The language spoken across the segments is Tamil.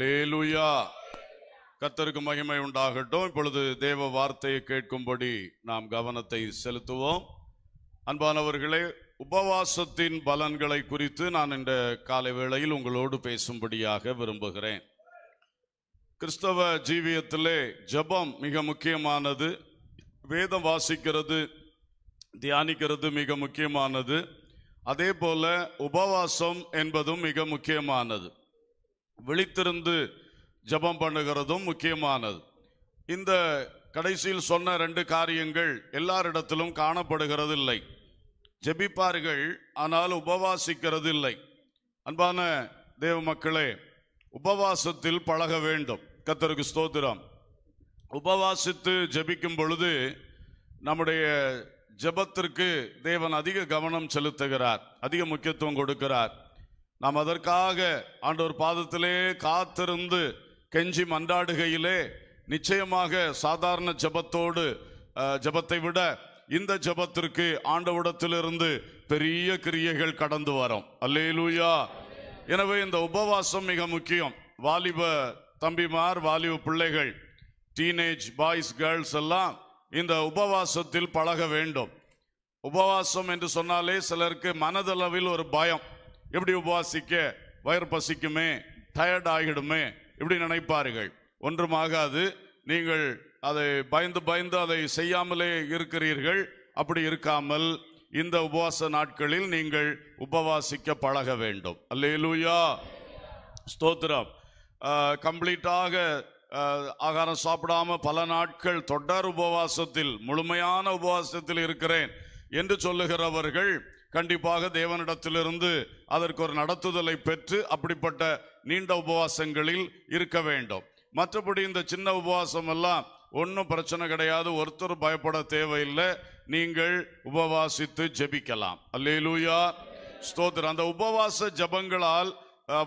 லேலுயா கத்தருக்கு மகிமை உண்டாகட்டும் இப்பொழுது தேவ வார்த்தையை கேட்கும்படி நாம் கவனத்தை செலுத்துவோம் அன்பானவர்களே உபவாசத்தின் பலன்களை குறித்து நான் இந்த காலை வேளையில் உங்களோடு பேசும்படியாக விரும்புகிறேன் கிறிஸ்தவ ஜீவியத்திலே ஜபம் மிக முக்கியமானது வேதம் வாசிக்கிறது தியானிக்கிறது மிக முக்கியமானது அதே போல உபவாசம் என்பதும் மிக முக்கியமானது விழித்திருந்து ஜபம் பண்ணுகிறதும் முக்கியமானது இந்த கடைசியில் சொன்ன ரெண்டு காரியங்கள் எல்லாரிடத்திலும் காணப்படுகிறது இல்லை ஜெபிப்பார்கள் ஆனால் உபவாசிக்கிறது இல்லை அன்பான தேவ மக்களே உபவாசத்தில் பழக வேண்டும் கத்தருக்கு ஸ்தோத்திரம் உபவாசித்து ஜபிக்கும் பொழுது நம்முடைய ஜபத்திற்கு தேவன் அதிக கவனம் செலுத்துகிறார் அதிக முக்கியத்துவம் கொடுக்கிறார் நாம் அதற்காக ஆண்டவர் பாதத்திலே காத்திருந்து கெஞ்சி மன்றாடுகையிலே நிச்சயமாக சாதாரண ஜபத்தோடு ஜபத்தை விட இந்த ஜபத்திற்கு ஆண்டவடத்திலிருந்து பெரிய கிரியைகள் கடந்து வரும் லூயா எனவே இந்த உபவாசம் மிக முக்கியம் வாலிப தம்பிமார் வாலிப பிள்ளைகள் டீனேஜ் பாய்ஸ் கேர்ள்ஸ் எல்லாம் இந்த உபவாசத்தில் பழக வேண்டும் உபவாசம் என்று சொன்னாலே சிலருக்கு மனதளவில் ஒரு பயம் எப்படி உபவாசிக்க வயிறு பசிக்குமே டயர்ட் ஆகிடுமே இப்படி நினைப்பார்கள் ஒன்றும் ஆகாது நீங்கள் அதை பயந்து பயந்து அதை செய்யாமலே இருக்கிறீர்கள் அப்படி இருக்காமல் இந்த உபவாச நாட்களில் நீங்கள் உபவாசிக்க பழக வேண்டும் அல்லேலூயா ஸ்தோத்திரம் கம்ப்ளீட்டாக ஆகாரம் சாப்பிடாம பல நாட்கள் தொடர் உபவாசத்தில் முழுமையான உபவாசத்தில் இருக்கிறேன் என்று சொல்லுகிறவர்கள் கண்டிப்பாக தேவனிடத்திலிருந்து அதற்கு ஒரு நடத்துதலை பெற்று அப்படிப்பட்ட நீண்ட உபவாசங்களில் இருக்க வேண்டும் மற்றபடி இந்த சின்ன உபவாசம் எல்லாம் ஒன்றும் பிரச்சனை கிடையாது ஒருத்தர் பயப்பட தேவையில்லை நீங்கள் உபவாசித்து ஜெபிக்கலாம் அல்லேலூயா ஸ்தோத்திரம் அந்த உபவாச ஜபங்களால்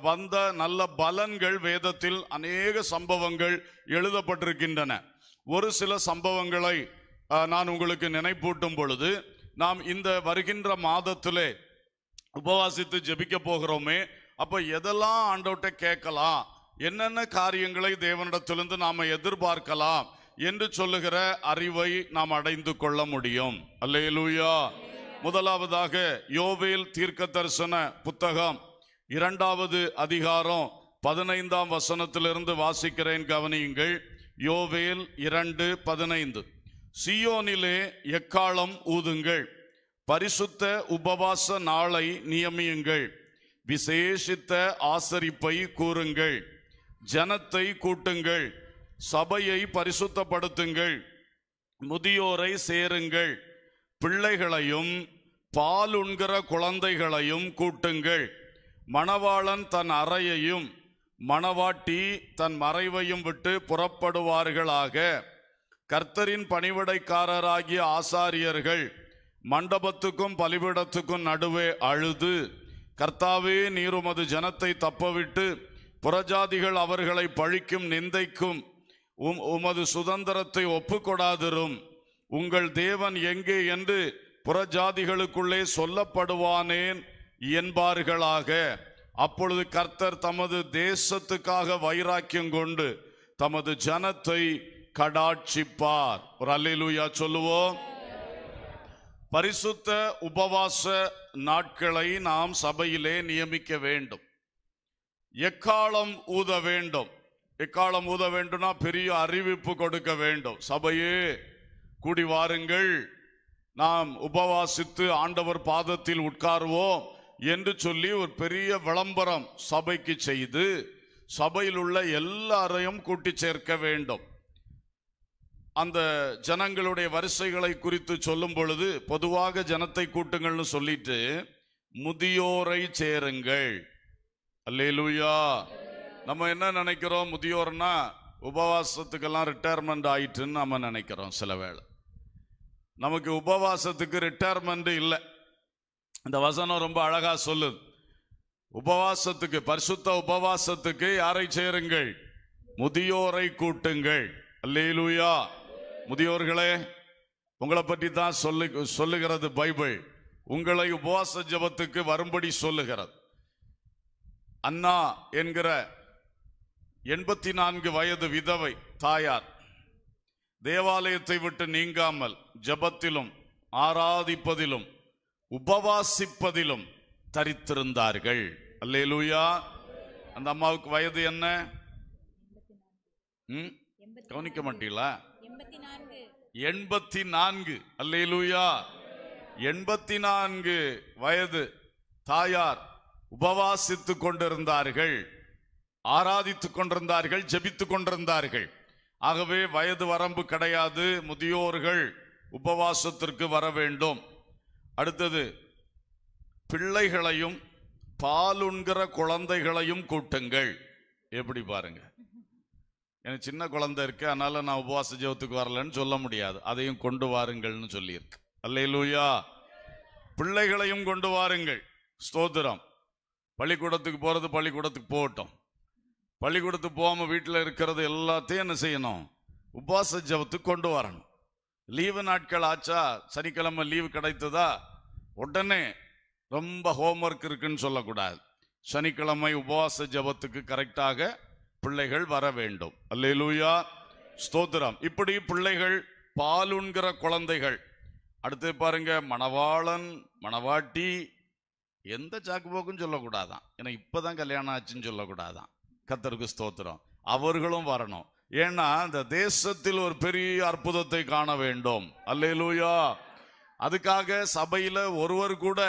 வந்த நல்ல பலன்கள் வேதத்தில் அநேக சம்பவங்கள் எழுதப்பட்டிருக்கின்றன ஒரு சில சம்பவங்களை நான் உங்களுக்கு நினைப்பூட்டும் பொழுது நாம் இந்த வருகின்ற மாதத்திலே உபவாசித்து ஜபிக்க போகிறோமே அப்போ எதெல்லாம் ஆண்டவர்கிட்ட கேட்கலாம் என்னென்ன காரியங்களை தேவனிடத்திலிருந்து நாம் எதிர்பார்க்கலாம் என்று சொல்லுகிற அறிவை நாம் அடைந்து கொள்ள முடியும் அல்லேலூயா முதலாவதாக யோவேல் தீர்க்க தரிசன புத்தகம் இரண்டாவது அதிகாரம் பதினைந்தாம் வசனத்திலிருந்து வாசிக்கிறேன் கவனியுங்கள் யோவேல் இரண்டு பதினைந்து சியோனிலே எக்காலம் ஊதுங்கள் பரிசுத்த உபவாச நாளை நியமியுங்கள் விசேஷித்த ஆசரிப்பை கூறுங்கள் ஜனத்தை கூட்டுங்கள் சபையை பரிசுத்தப்படுத்துங்கள் முதியோரை சேருங்கள் பிள்ளைகளையும் பால் உண்கிற குழந்தைகளையும் கூட்டுங்கள் மணவாளன் தன் அறையையும் மணவாட்டி தன் மறைவையும் விட்டு புறப்படுவார்களாக கர்த்தரின் பணிவிடைக்காரராகிய ஆசாரியர்கள் மண்டபத்துக்கும் பலிபிடத்துக்கும் நடுவே அழுது கர்த்தாவே நீருமது ஜனத்தை தப்பவிட்டு புறஜாதிகள் அவர்களை பழிக்கும் நிந்தைக்கும் உம் உமது சுதந்திரத்தை ஒப்புக்கொடாதிரும் உங்கள் தேவன் எங்கே என்று புறஜாதிகளுக்குள்ளே சொல்லப்படுவானேன் என்பார்களாக அப்பொழுது கர்த்தர் தமது தேசத்துக்காக வைராக்கியம் கொண்டு தமது ஜனத்தை கடாட்சிப்பார் ஒரு அல்லூயா சொல்லுவோம் பரிசுத்த உபவாச நாட்களை நாம் சபையிலே நியமிக்க வேண்டும் எக்காலம் ஊத வேண்டும் எக்காலம் ஊத வேண்டும்னா பெரிய அறிவிப்பு கொடுக்க வேண்டும் சபையே கூடி வாருங்கள் நாம் உபவாசித்து ஆண்டவர் பாதத்தில் உட்காருவோம் என்று சொல்லி ஒரு பெரிய விளம்பரம் சபைக்கு செய்து சபையில் உள்ள எல்லாரையும் கூட்டி சேர்க்க வேண்டும் அந்த ஜனங்களுடைய வரிசைகளை குறித்து சொல்லும் பொழுது பொதுவாக ஜனத்தை கூட்டுங்கள்னு சொல்லிட்டு முதியோரை சேருங்கள் அல்லேலூயா நம்ம என்ன நினைக்கிறோம் முதியோர்னா உபவாசத்துக்கெல்லாம் ரிட்டையர்மெண்ட் ஆயிட்டுன்னு நம்ம நினைக்கிறோம் சில வேளை நமக்கு உபவாசத்துக்கு ரிட்டையர்மெண்ட் இல்லை இந்த வசனம் ரொம்ப அழகா சொல்லுது உபவாசத்துக்கு பரிசுத்த உபவாசத்துக்கு யாரை சேருங்கள் முதியோரை கூட்டுங்கள் அல்லேலூயா முதியோர்களே உங்களை பற்றி தான் சொல்லு சொல்லுகிறது பைபிள் உங்களை உபவாச ஜபத்துக்கு வரும்படி சொல்லுகிறது அண்ணா என்கிற எண்பத்தி நான்கு வயது விதவை தாயார் தேவாலயத்தை விட்டு நீங்காமல் ஜபத்திலும் ஆராதிப்பதிலும் உபவாசிப்பதிலும் தரித்திருந்தார்கள் அல்லேலூயா அந்த அம்மாவுக்கு வயது என்ன கவனிக்க மாட்டீங்களா எண்பத்தி நான்கு அல்லேலூயா எண்பத்தி நான்கு வயது தாயார் உபவாசித்து கொண்டிருந்தார்கள் ஆராதித்து கொண்டிருந்தார்கள் ஜபித்து கொண்டிருந்தார்கள் ஆகவே வயது வரம்பு கிடையாது முதியோர்கள் உபவாசத்திற்கு வர வேண்டும் அடுத்தது பிள்ளைகளையும் பாலுண்கிற குழந்தைகளையும் கூட்டுங்கள் எப்படி பாருங்கள் எனக்கு சின்ன குழந்தை இருக்குது அதனால் நான் உபவாச ஜெபத்துக்கு வரலன்னு சொல்ல முடியாது அதையும் கொண்டு வாருங்கள்னு சொல்லியிருக்கு அல்லையிலூயா பிள்ளைகளையும் கொண்டு வாருங்கள் ஸ்தோத்திரம் பள்ளிக்கூடத்துக்கு போகிறது பள்ளிக்கூடத்துக்கு போகட்டும் பள்ளிக்கூடத்துக்கு போகாமல் வீட்டில் இருக்கிறது எல்லாத்தையும் என்ன செய்யணும் உபவாச ஜபத்துக்கு கொண்டு வரணும் லீவு நாட்கள் ஆச்சா சனிக்கிழமை லீவு கிடைத்ததா உடனே ரொம்ப ஹோம்ஒர்க் இருக்குன்னு சொல்லக்கூடாது சனிக்கிழமை உபவாச ஜபத்துக்கு கரெக்டாக பிள்ளைகள் வர வேண்டும் அல்லேலூயா ஸ்தோத்திரம் இப்படி பிள்ளைகள் பாலுண்கிற குழந்தைகள் அடுத்து பாருங்க மணவாளன் மணவாட்டி எந்த சாக்கு போக்கும் சொல்லக்கூடாதான் ஏன்னா இப்போதான் கல்யாணம் ஆச்சுன்னு சொல்லக்கூடாதான் கத்தருக்கு ஸ்தோத்திரம் அவர்களும் வரணும் ஏன்னா இந்த தேசத்தில் ஒரு பெரிய அற்புதத்தை காண வேண்டும் அல்லேலூயா அதுக்காக சபையில் ஒருவர் கூட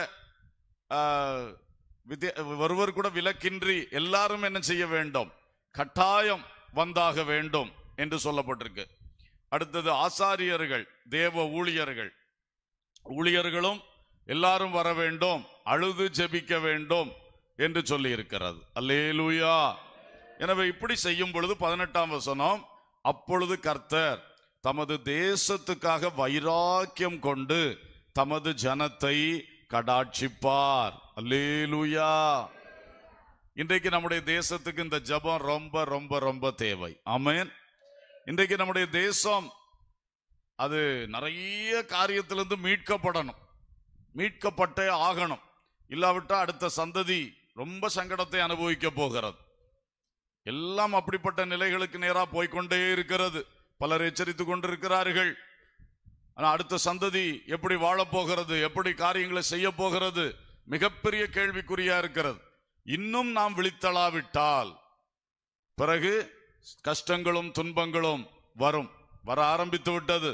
ஒருவர் கூட விலக்கின்றி எல்லாரும் என்ன செய்ய வேண்டும் கட்டாயம் வந்தாக வேண்டும் என்று சொல்லப்பட்டிருக்கு அடுத்தது ஆசாரியர்கள் தேவ ஊழியர்கள் ஊழியர்களும் எல்லாரும் வர வேண்டும் அழுது ஜெபிக்க வேண்டும் என்று சொல்லி இருக்கிறது லூயா எனவே இப்படி செய்யும் பொழுது பதினெட்டாம் வசனம் அப்பொழுது கர்த்தர் தமது தேசத்துக்காக வைராக்கியம் கொண்டு தமது ஜனத்தை கடாட்சிப்பார் அல்லேலூயா இன்றைக்கு நம்முடைய தேசத்துக்கு இந்த ஜபம் ரொம்ப ரொம்ப ரொம்ப தேவை அமேன் இன்றைக்கு நம்முடைய தேசம் அது நிறைய காரியத்திலிருந்து மீட்கப்படணும் மீட்கப்பட்டே ஆகணும் இல்லாவிட்டால் அடுத்த சந்ததி ரொம்ப சங்கடத்தை அனுபவிக்க போகிறது எல்லாம் அப்படிப்பட்ட நிலைகளுக்கு நேராக போய்கொண்டே இருக்கிறது பலர் எச்சரித்து கொண்டிருக்கிறார்கள் ஆனால் அடுத்த சந்ததி எப்படி வாழப்போகிறது எப்படி காரியங்களை செய்ய போகிறது மிகப்பெரிய கேள்விக்குறியா இருக்கிறது இன்னும் நாம் விழித்தளாவிட்டால் பிறகு கஷ்டங்களும் துன்பங்களும் வரும் வர ஆரம்பித்து விட்டது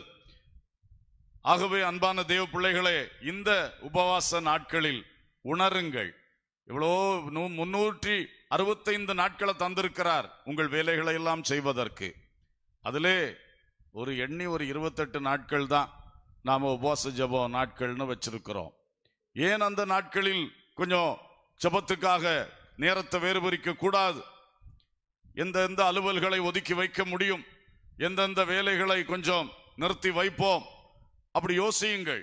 ஆகவே அன்பான தேவ பிள்ளைகளே இந்த உபவாச நாட்களில் உணருங்கள் இவ்வளோ முன்னூற்றி அறுபத்தைந்து நாட்களை தந்திருக்கிறார் உங்கள் வேலைகளை எல்லாம் செய்வதற்கு அதிலே ஒரு எண்ணி ஒரு இருபத்தெட்டு நாட்கள் தான் நாம் உபவாச ஜபம் நாட்கள்னு வச்சிருக்கிறோம் ஏன் அந்த நாட்களில் கொஞ்சம் ஜபத்துக்காக நேரத்தை வேறுபறிக்க கூடாது எந்தெந்த அலுவல்களை ஒதுக்கி வைக்க முடியும் எந்தெந்த வேலைகளை கொஞ்சம் நிறுத்தி வைப்போம் அப்படி யோசியுங்கள்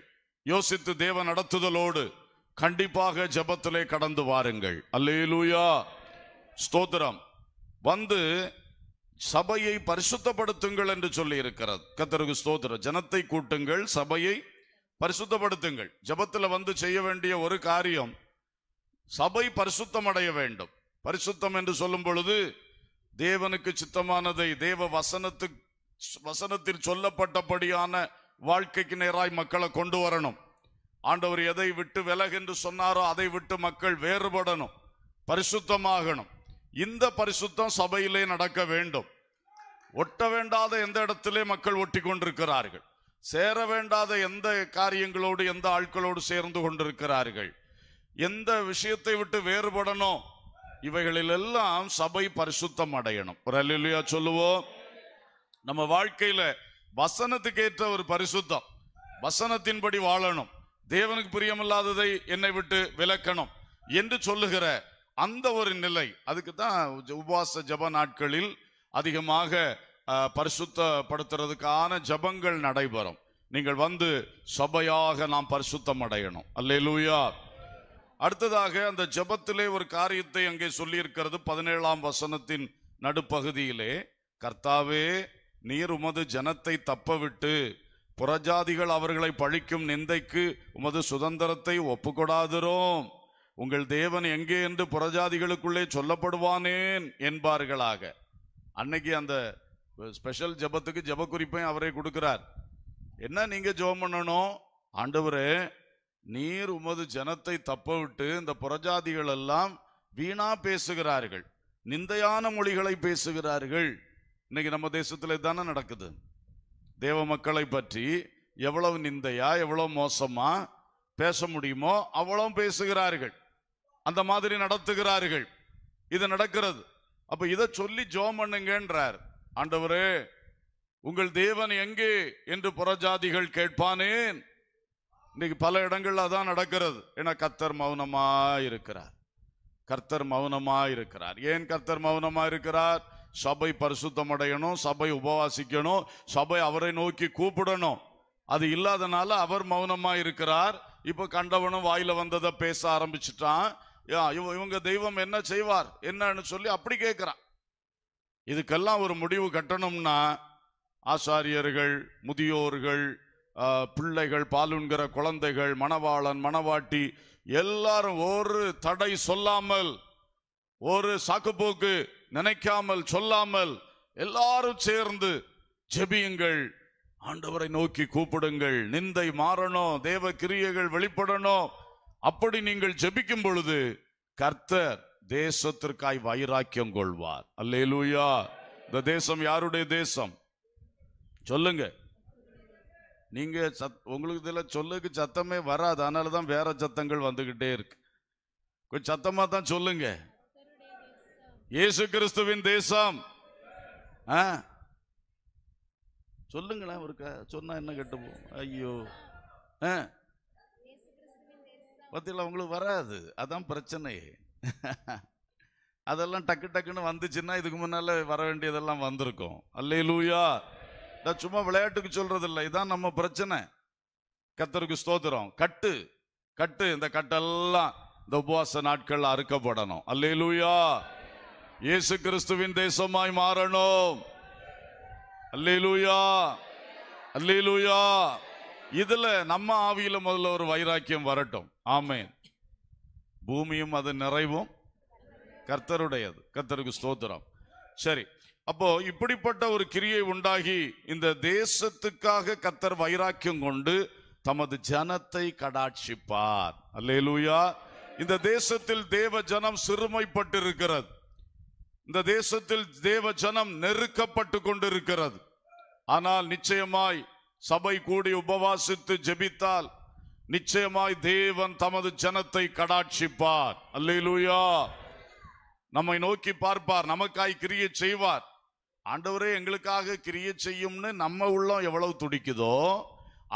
யோசித்து தேவன் நடத்துதலோடு கண்டிப்பாக ஜபத்திலே கடந்து வாருங்கள் அல்லேலூயா ஸ்தோத்திரம் வந்து சபையை பரிசுத்தப்படுத்துங்கள் என்று சொல்லி இருக்கிறது கத்தருக்கு ஸ்தோத்திரம் ஜனத்தை கூட்டுங்கள் சபையை பரிசுத்தப்படுத்துங்கள் ஜபத்தில் வந்து செய்ய வேண்டிய ஒரு காரியம் சபை பரிசுத்தம் அடைய வேண்டும் பரிசுத்தம் என்று சொல்லும் பொழுது தேவனுக்கு சித்தமானதை தேவ வசனத்து வசனத்தில் சொல்லப்பட்டபடியான வாழ்க்கைக்கு நேராய் மக்களை கொண்டு வரணும் ஆண்டவர் எதை விட்டு விலகென்று சொன்னாரோ அதை விட்டு மக்கள் வேறுபடணும் பரிசுத்தமாகணும் இந்த பரிசுத்தம் சபையிலே நடக்க வேண்டும் ஒட்ட வேண்டாத எந்த இடத்திலே மக்கள் ஒட்டி கொண்டிருக்கிறார்கள் சேர வேண்டாத எந்த காரியங்களோடு எந்த ஆட்களோடு சேர்ந்து கொண்டிருக்கிறார்கள் எந்த விஷயத்தை விட்டு வேறுபடணும் இவைகளில் எல்லாம் சபை பரிசுத்தம் அடையணும் ஒரு அல்லா சொல்லுவோம் நம்ம வாழ்க்கையில வசனத்துக்கு ஏற்ற ஒரு பரிசுத்தம் வசனத்தின்படி வாழணும் தேவனுக்கு பிரியமில்லாததை என்னை விட்டு விளக்கணும் என்று சொல்லுகிற அந்த ஒரு நிலை அதுக்கு தான் உபவாச ஜப நாட்களில் அதிகமாக பரிசுத்தப்படுத்துறதுக்கான ஜபங்கள் நடைபெறும் நீங்கள் வந்து சபையாக நாம் பரிசுத்தம் அடையணும் அல்ல லூயா அடுத்ததாக அந்த ஜபத்திலே ஒரு காரியத்தை அங்கே சொல்லியிருக்கிறது பதினேழாம் வசனத்தின் நடுப்பகுதியிலே கர்த்தாவே நீர் உமது ஜனத்தை தப்பவிட்டு புறஜாதிகள் அவர்களை பழிக்கும் நிந்தைக்கு உமது சுதந்திரத்தை ஒப்புக்கொடாதிரோம் உங்கள் தேவன் எங்கே என்று புறஜாதிகளுக்குள்ளே சொல்லப்படுவானேன் என்பார்களாக அன்னைக்கு அந்த ஸ்பெஷல் ஜபத்துக்கு ஜப குறிப்பையும் அவரே கொடுக்கிறார் என்ன நீங்க ஜெபம் பண்ணணும் ஆண்டவரே நீர் உமது ஜனத்தை தப்பவிட்டு இந்த புறஜாதிகள் எல்லாம் வீணா பேசுகிறார்கள் நிந்தையான மொழிகளை பேசுகிறார்கள் இன்னைக்கு நம்ம தேசத்துல தானே நடக்குது தேவ மக்களை பற்றி எவ்வளவு நிந்தையா எவ்வளவு மோசமா பேச முடியுமோ அவ்வளவு பேசுகிறார்கள் அந்த மாதிரி நடத்துகிறார்கள் இது நடக்கிறது அப்ப இதை சொல்லி ஜோ பண்ணுங்கன்றார் ஆண்டவரே உங்கள் தேவன் எங்கே என்று புறஜாதிகள் கேட்பானேன் இன்னைக்கு பல இடங்கள்ல அதான் நடக்கிறது ஏன்னா கர்த்தர் மௌனமா இருக்கிறார் கர்த்தர் மௌனமா இருக்கிறார் ஏன் கர்த்தர் மௌனமா இருக்கிறார் சபை பரிசுத்தம் அடையணும் சபை உபவாசிக்கணும் சபை அவரை நோக்கி கூப்பிடணும் அது இல்லாதனால அவர் மௌனமா இருக்கிறார் இப்போ கண்டவனும் வாயில வந்ததை பேச ஆரம்பிச்சிட்டான் இவங்க தெய்வம் என்ன செய்வார் என்னன்னு சொல்லி அப்படி கேட்கிறான் இதுக்கெல்லாம் ஒரு முடிவு கட்டணும்னா ஆசாரியர்கள் முதியோர்கள் பிள்ளைகள் பாலுண்கிற குழந்தைகள் மணவாளன் மணவாட்டி எல்லாரும் ஒரு தடை சொல்லாமல் ஒரு சாக்குப்போக்கு நினைக்காமல் சொல்லாமல் எல்லாரும் சேர்ந்து ஜெபியுங்கள் ஆண்டவரை நோக்கி கூப்பிடுங்கள் நிந்தை மாறணும் தேவ கிரியைகள் வெளிப்படணும் அப்படி நீங்கள் ஜெபிக்கும் பொழுது கர்த்தர் தேசத்திற்காய் வைராக்கியம் கொள்வார் அல்லேலூயா இந்த தேசம் யாருடைய தேசம் சொல்லுங்க நீங்கள் சத் உங்களுக்கு இதில் சொல்லுக்கு சத்தமே வராது அதனால தான் வேற சத்தங்கள் வந்துக்கிட்டே இருக்கு கொஞ்சம் சத்தமாக தான் சொல்லுங்க இயேசு கிறிஸ்துவின் தேசம் ஆ சொல்லுங்களேன் ஒரு சொன்னா என்ன கெட்டுப்போம் ஐயோ ஆ பத்தியில் உங்களுக்கு வராது அதான் பிரச்சனை அதெல்லாம் டக்கு டக்குன்னு வந்துச்சுன்னா இதுக்கு முன்னால் வர வேண்டியதெல்லாம் வந்திருக்கும் அல்லே லூயா நான் சும்மா விளையாட்டுக்கு சொல்றது இல்லை இதான் நம்ம பிரச்சனை கத்தருக்கு ஸ்தோத்திரம் கட்டு கட்டு இந்த கட்டெல்லாம் இந்த உபவாச நாட்கள் அறுக்கப்படணும் லூயா இயேசு கிறிஸ்துவின் தேசமாய் மாறணும் அல்லேலூயா லூயா இதுல நம்ம ஆவியில முதல்ல ஒரு வைராக்கியம் வரட்டும் ஆமேன் பூமியும் அது நிறைவும் கர்த்தருடையது கர்த்தருக்கு ஸ்தோத்திரம் சரி அப்போ இப்படிப்பட்ட ஒரு கிரியை உண்டாகி இந்த தேசத்துக்காக கத்தர் வைராக்கியம் கொண்டு தமது ஜனத்தை கடாட்சிப்பார் அல்லேலூயா இந்த தேசத்தில் தேவ ஜனம் சிறுமைப்பட்டிருக்கிறது இந்த தேசத்தில் தேவ ஜனம் நெருக்கப்பட்டு கொண்டிருக்கிறது ஆனால் நிச்சயமாய் சபை கூடி உபவாசித்து ஜெபித்தால் நிச்சயமாய் தேவன் தமது ஜனத்தை கடாட்சிப்பார் அல்லேலூயா நம்மை நோக்கி பார்ப்பார் நமக்காய் கிரியை செய்வார் ஆண்டவரே எங்களுக்காக கிரிய செய்யும்னு நம்ம உள்ளம் எவ்வளவு துடிக்குதோ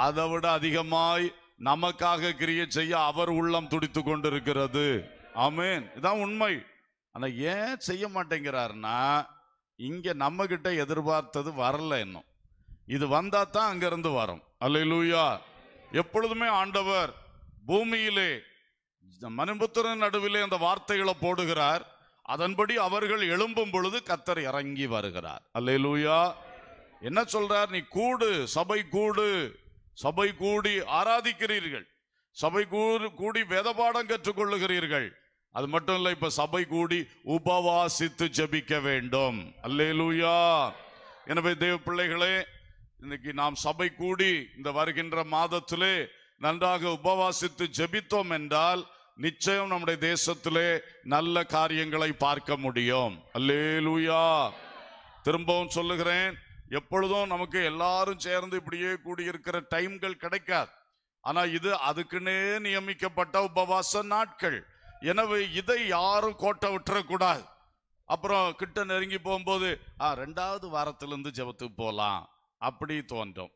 அதை விட அதிகமாய் நமக்காக கிரிய செய்ய அவர் உள்ளம் துடித்து கொண்டிருக்கிறது ஆமேன் இதான் உண்மை ஆனா ஏன் செய்ய மாட்டேங்கிறாருன்னா இங்க நம்ம கிட்ட எதிர்பார்த்தது வரல இன்னும் இது வந்தா தான் அங்கிருந்து வரும் அல்ல லூயா எப்பொழுதுமே ஆண்டவர் பூமியிலே மனுபுத்திரன் நடுவிலே அந்த வார்த்தைகளை போடுகிறார் அதன்படி அவர்கள் எழும்பும் பொழுது கத்தர் இறங்கி வருகிறார் அல்லே லூயா என்ன சொல்றார் நீ கூடு சபை கூடு சபை கூடி ஆராதிக்கிறீர்கள் சபை கூடு கூடி வேதபாடம் கற்றுக்கொள்ளுகிறீர்கள் அது மட்டும் இல்லை இப்ப சபை கூடி உபவாசித்து ஜபிக்க வேண்டும் அல்லே லூயா எனவே தேவ பிள்ளைகளே இன்னைக்கு நாம் சபை கூடி இந்த வருகின்ற மாதத்திலே நன்றாக உபவாசித்து ஜபித்தோம் என்றால் நிச்சயம் நம்முடைய தேசத்திலே நல்ல காரியங்களை பார்க்க முடியும் அல்லேலூயா திரும்பவும் சொல்லுகிறேன் எப்பொழுதும் நமக்கு எல்லாரும் சேர்ந்து இப்படியே கூடியிருக்கிற டைம்கள் கிடைக்காது ஆனா இது அதுக்குன்னே நியமிக்கப்பட்ட உபவாச நாட்கள் எனவே இதை யாரும் கோட்டை விட்டுறக்கூடாது அப்புறம் கிட்ட நெருங்கி போகும்போது ஆ ரெண்டாவது வாரத்திலிருந்து ஜபத்துக்கு போகலாம் அப்படி தோன்றும்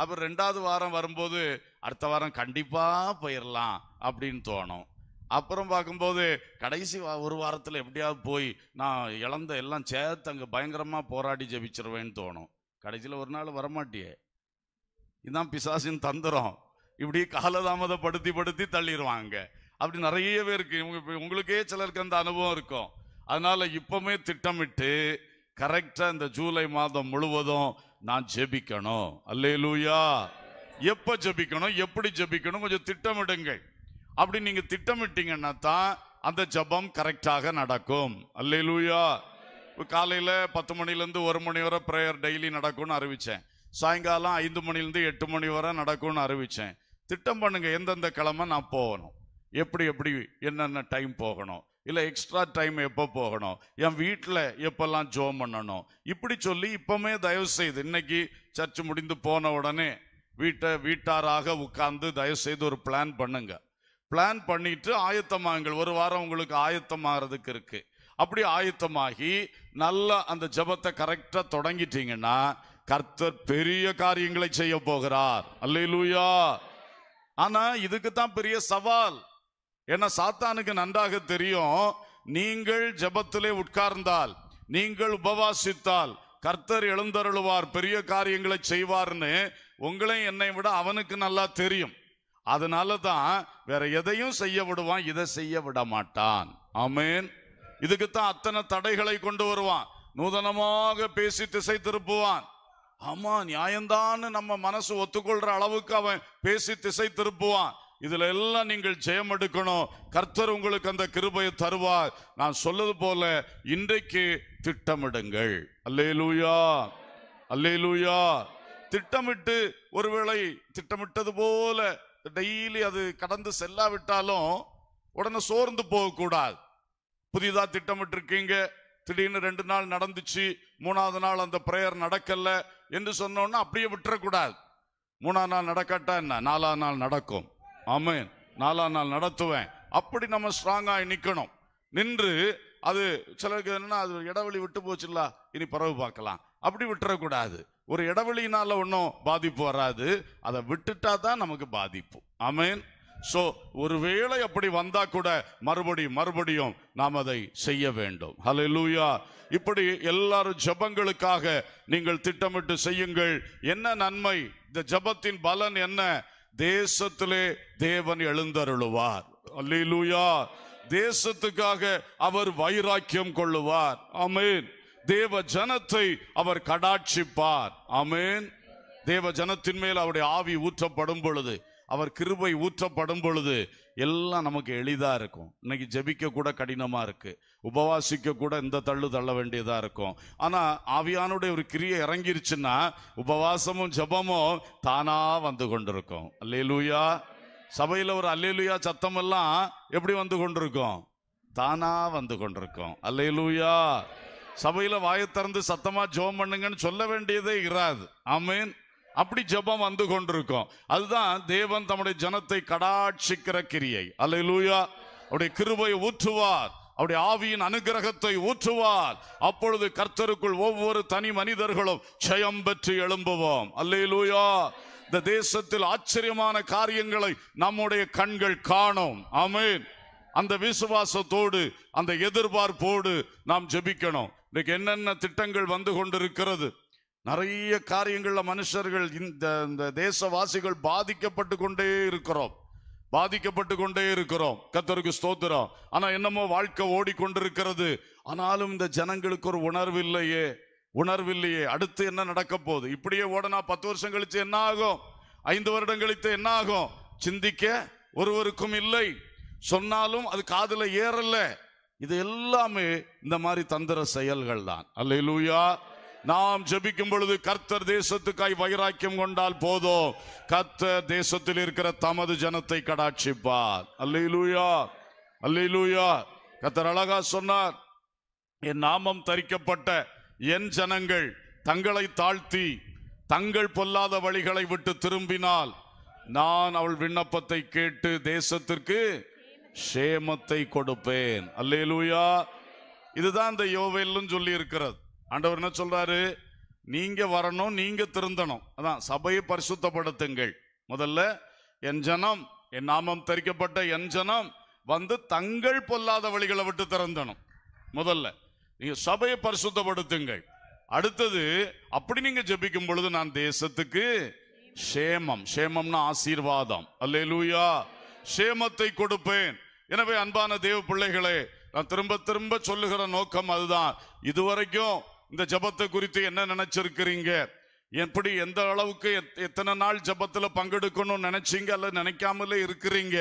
அப்புறம் ரெண்டாவது வாரம் வரும்போது அடுத்த வாரம் கண்டிப்பாக போயிடலாம் அப்படின்னு தோணும் அப்புறம் பார்க்கும்போது கடைசி ஒரு வாரத்தில் எப்படியாவது போய் நான் இழந்த எல்லாம் சேர்த்து அங்கே பயங்கரமாக போராடி ஜபிச்சிருவேன்னு தோணும் கடைசியில் ஒரு நாள் வரமாட்டியே இதுதான் பிசாசின் தந்திரம் இப்படி காலதாமதப்படுத்தி படுத்தி தள்ளிடுவாங்க அப்படி நிறைய இப்போ உங்களுக்கே சிலருக்கு அந்த அனுபவம் இருக்கும் அதனால இப்பவுமே திட்டமிட்டு கரெக்டாக இந்த ஜூலை மாதம் முழுவதும் நான் ஜெபிக்கணும் அல்லே எப்போ ஜெபிக்கணும் எப்படி ஜெபிக்கணும் கொஞ்சம் திட்டமிடுங்கள் அப்படி நீங்க திட்டமிட்டீங்கன்னா தான் அந்த ஜபம் கரெக்டாக நடக்கும் அல்லூயா இப்போ காலையில் பத்து மணிலேருந்து ஒரு மணி வரை ப்ரேயர் டெய்லி நடக்கும்னு அறிவித்தேன் சாயங்காலம் ஐந்து மணிலேருந்து எட்டு மணி வரை நடக்கும்னு அறிவித்தேன் திட்டம் பண்ணுங்கள் எந்தெந்த கிழமை நான் போகணும் எப்படி எப்படி என்னென்ன டைம் போகணும் இல்லை எக்ஸ்ட்ரா டைம் எப்போ போகணும் என் வீட்டில் எப்போல்லாம் ஜோம் பண்ணணும் இப்படி சொல்லி இப்போமே தயவு செய்து இன்னைக்கு சர்ச் முடிந்து போன உடனே வீட்டை வீட்டாராக உட்கார்ந்து தயவு செய்து ஒரு பிளான் பண்ணுங்கள் பிளான் பண்ணிட்டு ஆயத்தமாகுங்கள் ஒரு வாரம் உங்களுக்கு ஆயத்தமாகிறதுக்கு இருக்கு அப்படி ஆயத்தமாகி நல்லா அந்த ஜபத்தை கரெக்டாக தொடங்கிட்டீங்கன்னா கர்த்தர் பெரிய காரியங்களை செய்ய போகிறார் அல்லையிலூயா ஆனா இதுக்கு தான் பெரிய சவால் ஏன்னா சாத்தானுக்கு நன்றாக தெரியும் நீங்கள் ஜபத்திலே உட்கார்ந்தால் நீங்கள் உபவாசித்தால் கர்த்தர் எழுந்தருளுவார் பெரிய காரியங்களை செய்வார்னு உங்களையும் என்னை விட அவனுக்கு நல்லா தெரியும் அதனால தான் வேற எதையும் செய்ய விடுவான் இதை செய்ய விட மாட்டான் ஆமேன் இதுக்குத்தான் அத்தனை தடைகளை கொண்டு வருவான் நூதனமாக பேசி திசை திருப்புவான் ஆமா நியாயந்தான்னு நம்ம மனசு ஒத்துக்கொள்ற அளவுக்கு அவன் பேசி திசை திருப்புவான் இதுல எல்லாம் நீங்கள் ஜெயம் எடுக்கணும் கர்த்தர் உங்களுக்கு அந்த கிருபையை தருவார் நான் சொல்லது போல இன்றைக்கு திட்டமிடுங்கள் அல்லே லூயா அல்லே லூயா திட்டமிட்டு ஒருவேளை திட்டமிட்டது போல டெய்லி அது கடந்து செல்லாவிட்டாலும் உடனே சோர்ந்து போகக்கூடாது புதிதா திட்டமிட்டிருக்கீங்க திடீர்னு ரெண்டு நாள் நடந்துச்சு மூணாவது நாள் அந்த பிரேயர் நடக்கல என்று சொன்னோம்னா அப்படியே விட்டுறக்கூடாது மூணாம் நாள் நடக்காட்டா என்ன நாலாம் நாள் நடக்கும் ஆமேன் நாலாம் நாள் நடத்துவேன் அப்படி நம்ம ஸ்ட்ராங்காக நிற்கணும் நின்று அது சிலருக்கு என்னன்னா அது இடைவெளி விட்டு போச்சுல்ல இனி பறவை பார்க்கலாம் அப்படி விட்டுறக்கூடாது ஒரு இடைவெளியினால ஒன்றும் பாதிப்பு வராது அதை விட்டுட்டா தான் நமக்கு பாதிப்பு ஆமேன் ஸோ ஒருவேளை அப்படி வந்தா கூட மறுபடியும் மறுபடியும் நாம் அதை செய்ய வேண்டும் ஹலோ லூயா இப்படி எல்லாரும் ஜபங்களுக்காக நீங்கள் திட்டமிட்டு செய்யுங்கள் என்ன நன்மை இந்த ஜபத்தின் பலன் என்ன தேசத்திலே தேவன் எழுந்தருளுவார் அல்லூயா தேசத்துக்காக அவர் வைராக்கியம் கொள்ளுவார் அமீன் தேவ ஜனத்தை அவர் கடாட்சிப்பார் அமேன் தேவ ஜனத்தின் மேல் அவருடைய ஆவி ஊற்றப்படும் பொழுது அவர் கிருபை ஊற்றப்படும் பொழுது எல்லாம் நமக்கு எளிதா இருக்கும் இன்னைக்கு ஜபிக்க கூட கடினமா இருக்கு உபவாசிக்க கூட இந்த தள்ளு தள்ள வேண்டியதா இருக்கும் ஆனா ஆவியானுடைய ஒரு கிரியை இறங்கிருச்சுன்னா உபவாசமும் ஜபமும் தானா வந்து கொண்டிருக்கும் அல்லேலூயா சபையில ஒரு சத்தம் சத்தமெல்லாம் எப்படி வந்து கொண்டிருக்கும் தானா வந்து கொண்டிருக்கும் அல்லேலூயா சபையில வாயை திறந்து சத்தமா ஜோம் பண்ணுங்கன்னு சொல்ல வேண்டியதே இராது அமீன் அப்படி ஜபம் வந்து கொண்டிருக்கும் அதுதான் தேவன் தம்முடைய ஜனத்தை கடாட்சிக்கிற கிரியை அல்ல லூயா அவருடைய கிருபை ஊற்றுவார் அவருடைய ஆவியின் அனுகிரகத்தை ஊற்றுவார் அப்பொழுது கர்த்தருக்குள் ஒவ்வொரு தனி மனிதர்களும் ஜெயம் பெற்று எழும்புவோம் அல்லே லூயா இந்த தேசத்தில் ஆச்சரியமான காரியங்களை நம்முடைய கண்கள் காணும் அமேன் அந்த விசுவாசத்தோடு அந்த எதிர்பார்ப்போடு நாம் ஜெபிக்கணும் இன்றைக்கு என்னென்ன திட்டங்கள் வந்து கொண்டிருக்கிறது நிறைய காரியங்கள்ல மனுஷர்கள் இந்த இந்த தேசவாசிகள் பாதிக்கப்பட்டு கொண்டே இருக்கிறோம் பாதிக்கப்பட்டு கொண்டே இருக்கிறோம் கத்தருக்கு ஸ்தோத்திரம் ஆனா என்னமோ வாழ்க்கை ஓடிக்கொண்டிருக்கிறது ஆனாலும் இந்த ஜனங்களுக்கு ஒரு உணர்வு இல்லையே உணர்வு இல்லையே அடுத்து என்ன நடக்க போகுது இப்படியே ஓடனா பத்து வருஷம் கழித்து என்ன ஆகும் ஐந்து வருடம் கழித்து என்ன ஆகும் சிந்திக்க ஒருவருக்கும் இல்லை சொன்னாலும் அது காதல ஏறல இது எல்லாமே இந்த மாதிரி தந்திர செயல்கள் தான் இலூயா நாம் ஜபிக்கும் பொழுது கர்த்தர் தேசத்துக்காய் வைராக்கியம் கொண்டால் போதும் கர்த்தர் தேசத்தில் இருக்கிற தமது ஜனத்தை கடாட்சிப்பார் அல்ல இலூயா கர்த்தர் அழகா சொன்னார் என் நாமம் தரிக்கப்பட்ட என் ஜனங்கள் தங்களை தாழ்த்தி தங்கள் பொல்லாத வழிகளை விட்டு திரும்பினால் நான் அவள் விண்ணப்பத்தை கேட்டு தேசத்திற்கு சேமத்தை கொடுப்பேன் அல்லேலூயா இதுதான் இந்த யோவேல்னு சொல்லி இருக்கிறது ஆண்டவர் என்ன சொல்றாரு நீங்க வரணும் நீங்க திருந்தணும் அதான் சபையை பரிசுத்தப்படுத்துங்கள் முதல்ல என் ஜனம் என் நாமம் தெரிக்கப்பட்ட என் ஜனம் வந்து தங்கள் பொல்லாத வழிகளை விட்டு திறந்தணும் முதல்ல நீங்க சபையை பரிசுத்தப்படுத்துங்கள் அடுத்தது அப்படி நீங்க ஜபிக்கும் பொழுது நான் தேசத்துக்கு சேமம் சேமம்னா ஆசீர்வாதம் அல்லே லூயா சேமத்தை கொடுப்பேன் எனவே அன்பான தேவ பிள்ளைகளே நான் திரும்ப திரும்ப சொல்லுகிற நோக்கம் அதுதான் இதுவரைக்கும் இந்த ஜபத்தை குறித்து என்ன நினைச்சிருக்கிறீங்க எப்படி எந்த அளவுக்கு எத்தனை நாள் ஜபத்தில் பங்கெடுக்கணும்னு நினைச்சீங்க அல்ல நினைக்காமலே இருக்கிறீங்க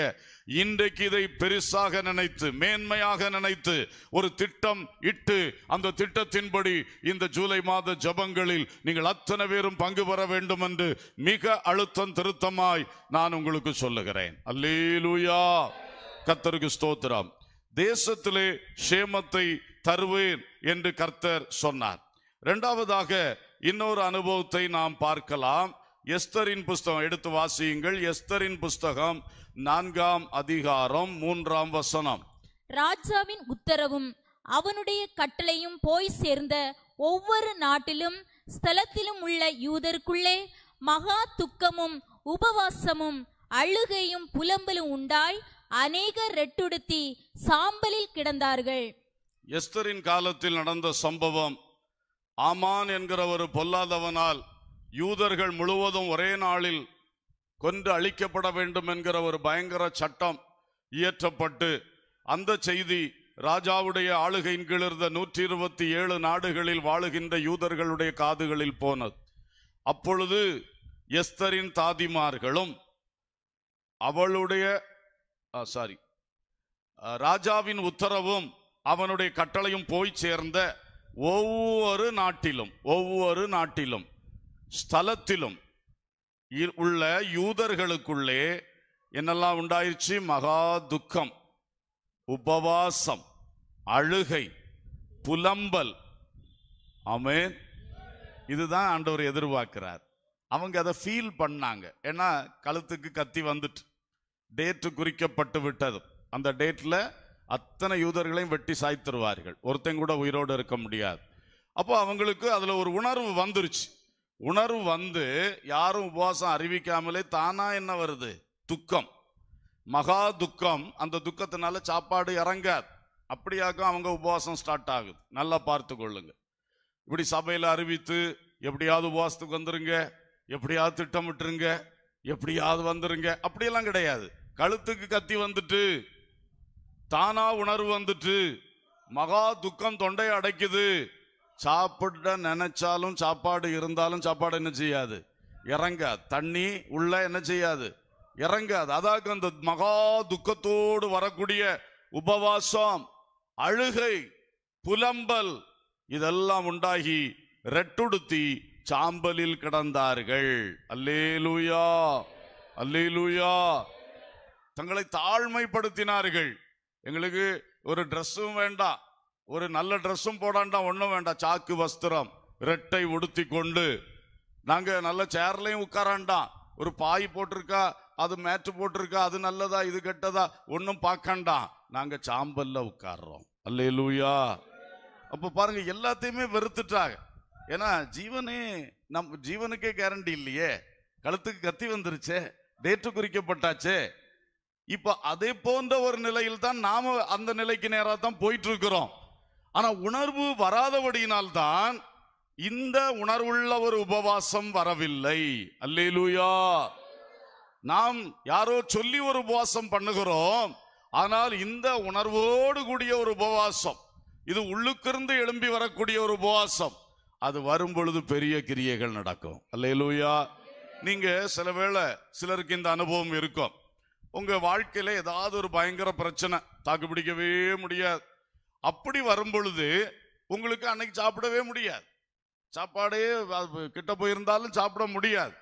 இன்றைக்கு இதை பெருசாக நினைத்து மேன்மையாக நினைத்து ஒரு திட்டம் இட்டு அந்த திட்டத்தின்படி இந்த ஜூலை மாத ஜபங்களில் நீங்கள் அத்தனை பேரும் பங்கு பெற வேண்டும் என்று மிக அழுத்தம் திருத்தமாய் நான் உங்களுக்கு சொல்லுகிறேன் அல்லேலூயா கத்தருக்கு ஸ்தோத்திரம் தேசத்திலே சேமத்தை தருவேன் என்று கர்த்தர் சொன்னார் இரண்டாவதாக இன்னொரு அனுபவத்தை நாம் பார்க்கலாம் எஸ்தரின் புஸ்தகம் எடுத்து வாசியுங்கள் எஸ்தரின் புஸ்தகம் நான்காம் அதிகாரம் மூன்றாம் வசனம் ராஜாவின் உத்தரவும் அவனுடைய கட்டளையும் போய் சேர்ந்த ஒவ்வொரு நாட்டிலும் ஸ்தலத்திலும் உள்ள யூதருக்குள்ளே மகா துக்கமும் உபவாசமும் அழுகையும் புலம்பலும் உண்டாய் அநேகர் ரெட்டுடுத்தி சாம்பலில் கிடந்தார்கள் எஸ்தரின் காலத்தில் நடந்த சம்பவம் ஆமான் என்கிற ஒரு பொல்லாதவனால் யூதர்கள் முழுவதும் ஒரே நாளில் கொன்று அழிக்கப்பட வேண்டும் என்கிற ஒரு பயங்கர சட்டம் இயற்றப்பட்டு அந்த செய்தி ராஜாவுடைய ஆளுகையின் கீழ் இருந்த நூற்றி இருபத்தி ஏழு நாடுகளில் வாழுகின்ற யூதர்களுடைய காதுகளில் போனது அப்பொழுது எஸ்தரின் தாதிமார்களும் அவளுடைய சாரி ராஜாவின் உத்தரவும் அவனுடைய கட்டளையும் போய் சேர்ந்த ஒவ்வொரு நாட்டிலும் ஒவ்வொரு நாட்டிலும் ஸ்தலத்திலும் உள்ள யூதர்களுக்குள்ளே என்னெல்லாம் உண்டாயிருச்சு மகா துக்கம் உபவாசம் அழுகை புலம்பல் அமேன் இதுதான் ஆண்டவர் எதிர்பார்க்கிறார் அவங்க அதை ஃபீல் பண்ணாங்க ஏன்னா கழுத்துக்கு கத்தி வந்துட்டு டேட்டு குறிக்கப்பட்டு விட்டது அந்த டேட்டில் அத்தனை யூதர்களையும் வெட்டி சாய்த்திருவார்கள் ஒருத்தன் கூட உயிரோடு இருக்க முடியாது அப்போ அவங்களுக்கு அதில் ஒரு உணர்வு வந்துருச்சு உணர்வு வந்து யாரும் உபவாசம் அறிவிக்காமலே தானா என்ன வருது துக்கம் மகா துக்கம் அந்த துக்கத்தினால சாப்பாடு இறங்காது அப்படியாக்க அவங்க உபவாசம் ஸ்டார்ட் ஆகுது நல்லா பார்த்து கொள்ளுங்க இப்படி சபையில் அறிவித்து எப்படியாவது உபவாசத்துக்கு வந்துருங்க எப்படியாவது திட்டமிட்டுருங்க எப்படியாவது வந்துருங்க அப்படியெல்லாம் கிடையாது கழுத்துக்கு கத்தி வந்துட்டு தானா உணர்வு வந்துட்டு மகா துக்கம் தொண்டை அடைக்குது சாப்பிட நினைச்சாலும் சாப்பாடு இருந்தாலும் சாப்பாடு என்ன செய்யாது இறங்க தண்ணி உள்ள என்ன செய்யாது இறங்காது அதாவது அந்த மகா துக்கத்தோடு வரக்கூடிய உபவாசம் அழுகை புலம்பல் இதெல்லாம் உண்டாகி ரெட்டுடுத்தி சாம்பலில் கிடந்தார்கள் அல்லேலூயா அல்லேலூயா தங்களை தாழ்மைப்படுத்தினார்கள் எங்களுக்கு ஒரு ட்ரெஸ்ஸும் வேண்டாம் ஒரு நல்ல ட்ரெஸ்ஸும் போடாண்டாம் ஒன்றும் வேண்டாம் சாக்கு வஸ்திரம் ரெட்டை உடுத்தி கொண்டு நாங்கள் நல்ல சேர்லையும் உட்காராண்டாம் ஒரு பாய் போட்டிருக்கா அது மேட்டு போட்டிருக்கா அது நல்லதா இது கெட்டதா ஒன்றும் பார்க்கண்டாம் நாங்கள் சாம்பலில் உட்காடுறோம் அல்லே லூயா அப்போ பாருங்க எல்லாத்தையுமே வெறுத்துட்டாங்க ஏன்னா ஜீவனே நம் ஜீவனுக்கே கேரண்டி இல்லையே கழுத்துக்கு கத்தி வந்துருச்சு டேட்டு குறிக்கப்பட்டாச்சே இப்போ அதே போன்ற ஒரு நிலையில் தான் நாம அந்த நிலைக்கு நேராக தான் போயிட்டு இருக்கிறோம் ஆனா உணர்வு வராதபடியினால்தான் இந்த உணர்வுள்ள ஒரு உபவாசம் வரவில்லை அல்லேலூயா நாம் யாரோ சொல்லி ஒரு உபவாசம் பண்ணுகிறோம் ஆனால் இந்த உணர்வோடு கூடிய ஒரு உபவாசம் இது உள்ளுக்கிருந்து எழும்பி வரக்கூடிய ஒரு உபவாசம் அது வரும் பொழுது பெரிய கிரியைகள் நடக்கும் அல்லையிலூயா நீங்க சில வேளை சிலருக்கு இந்த அனுபவம் இருக்கும் உங்க வாழ்க்கையில ஏதாவது ஒரு பயங்கர பிரச்சனை தாக்கு பிடிக்கவே முடியாது அப்படி வரும் பொழுது உங்களுக்கு அன்னைக்கு சாப்பிடவே முடியாது சாப்பாடே கிட்ட போயிருந்தாலும் சாப்பிட முடியாது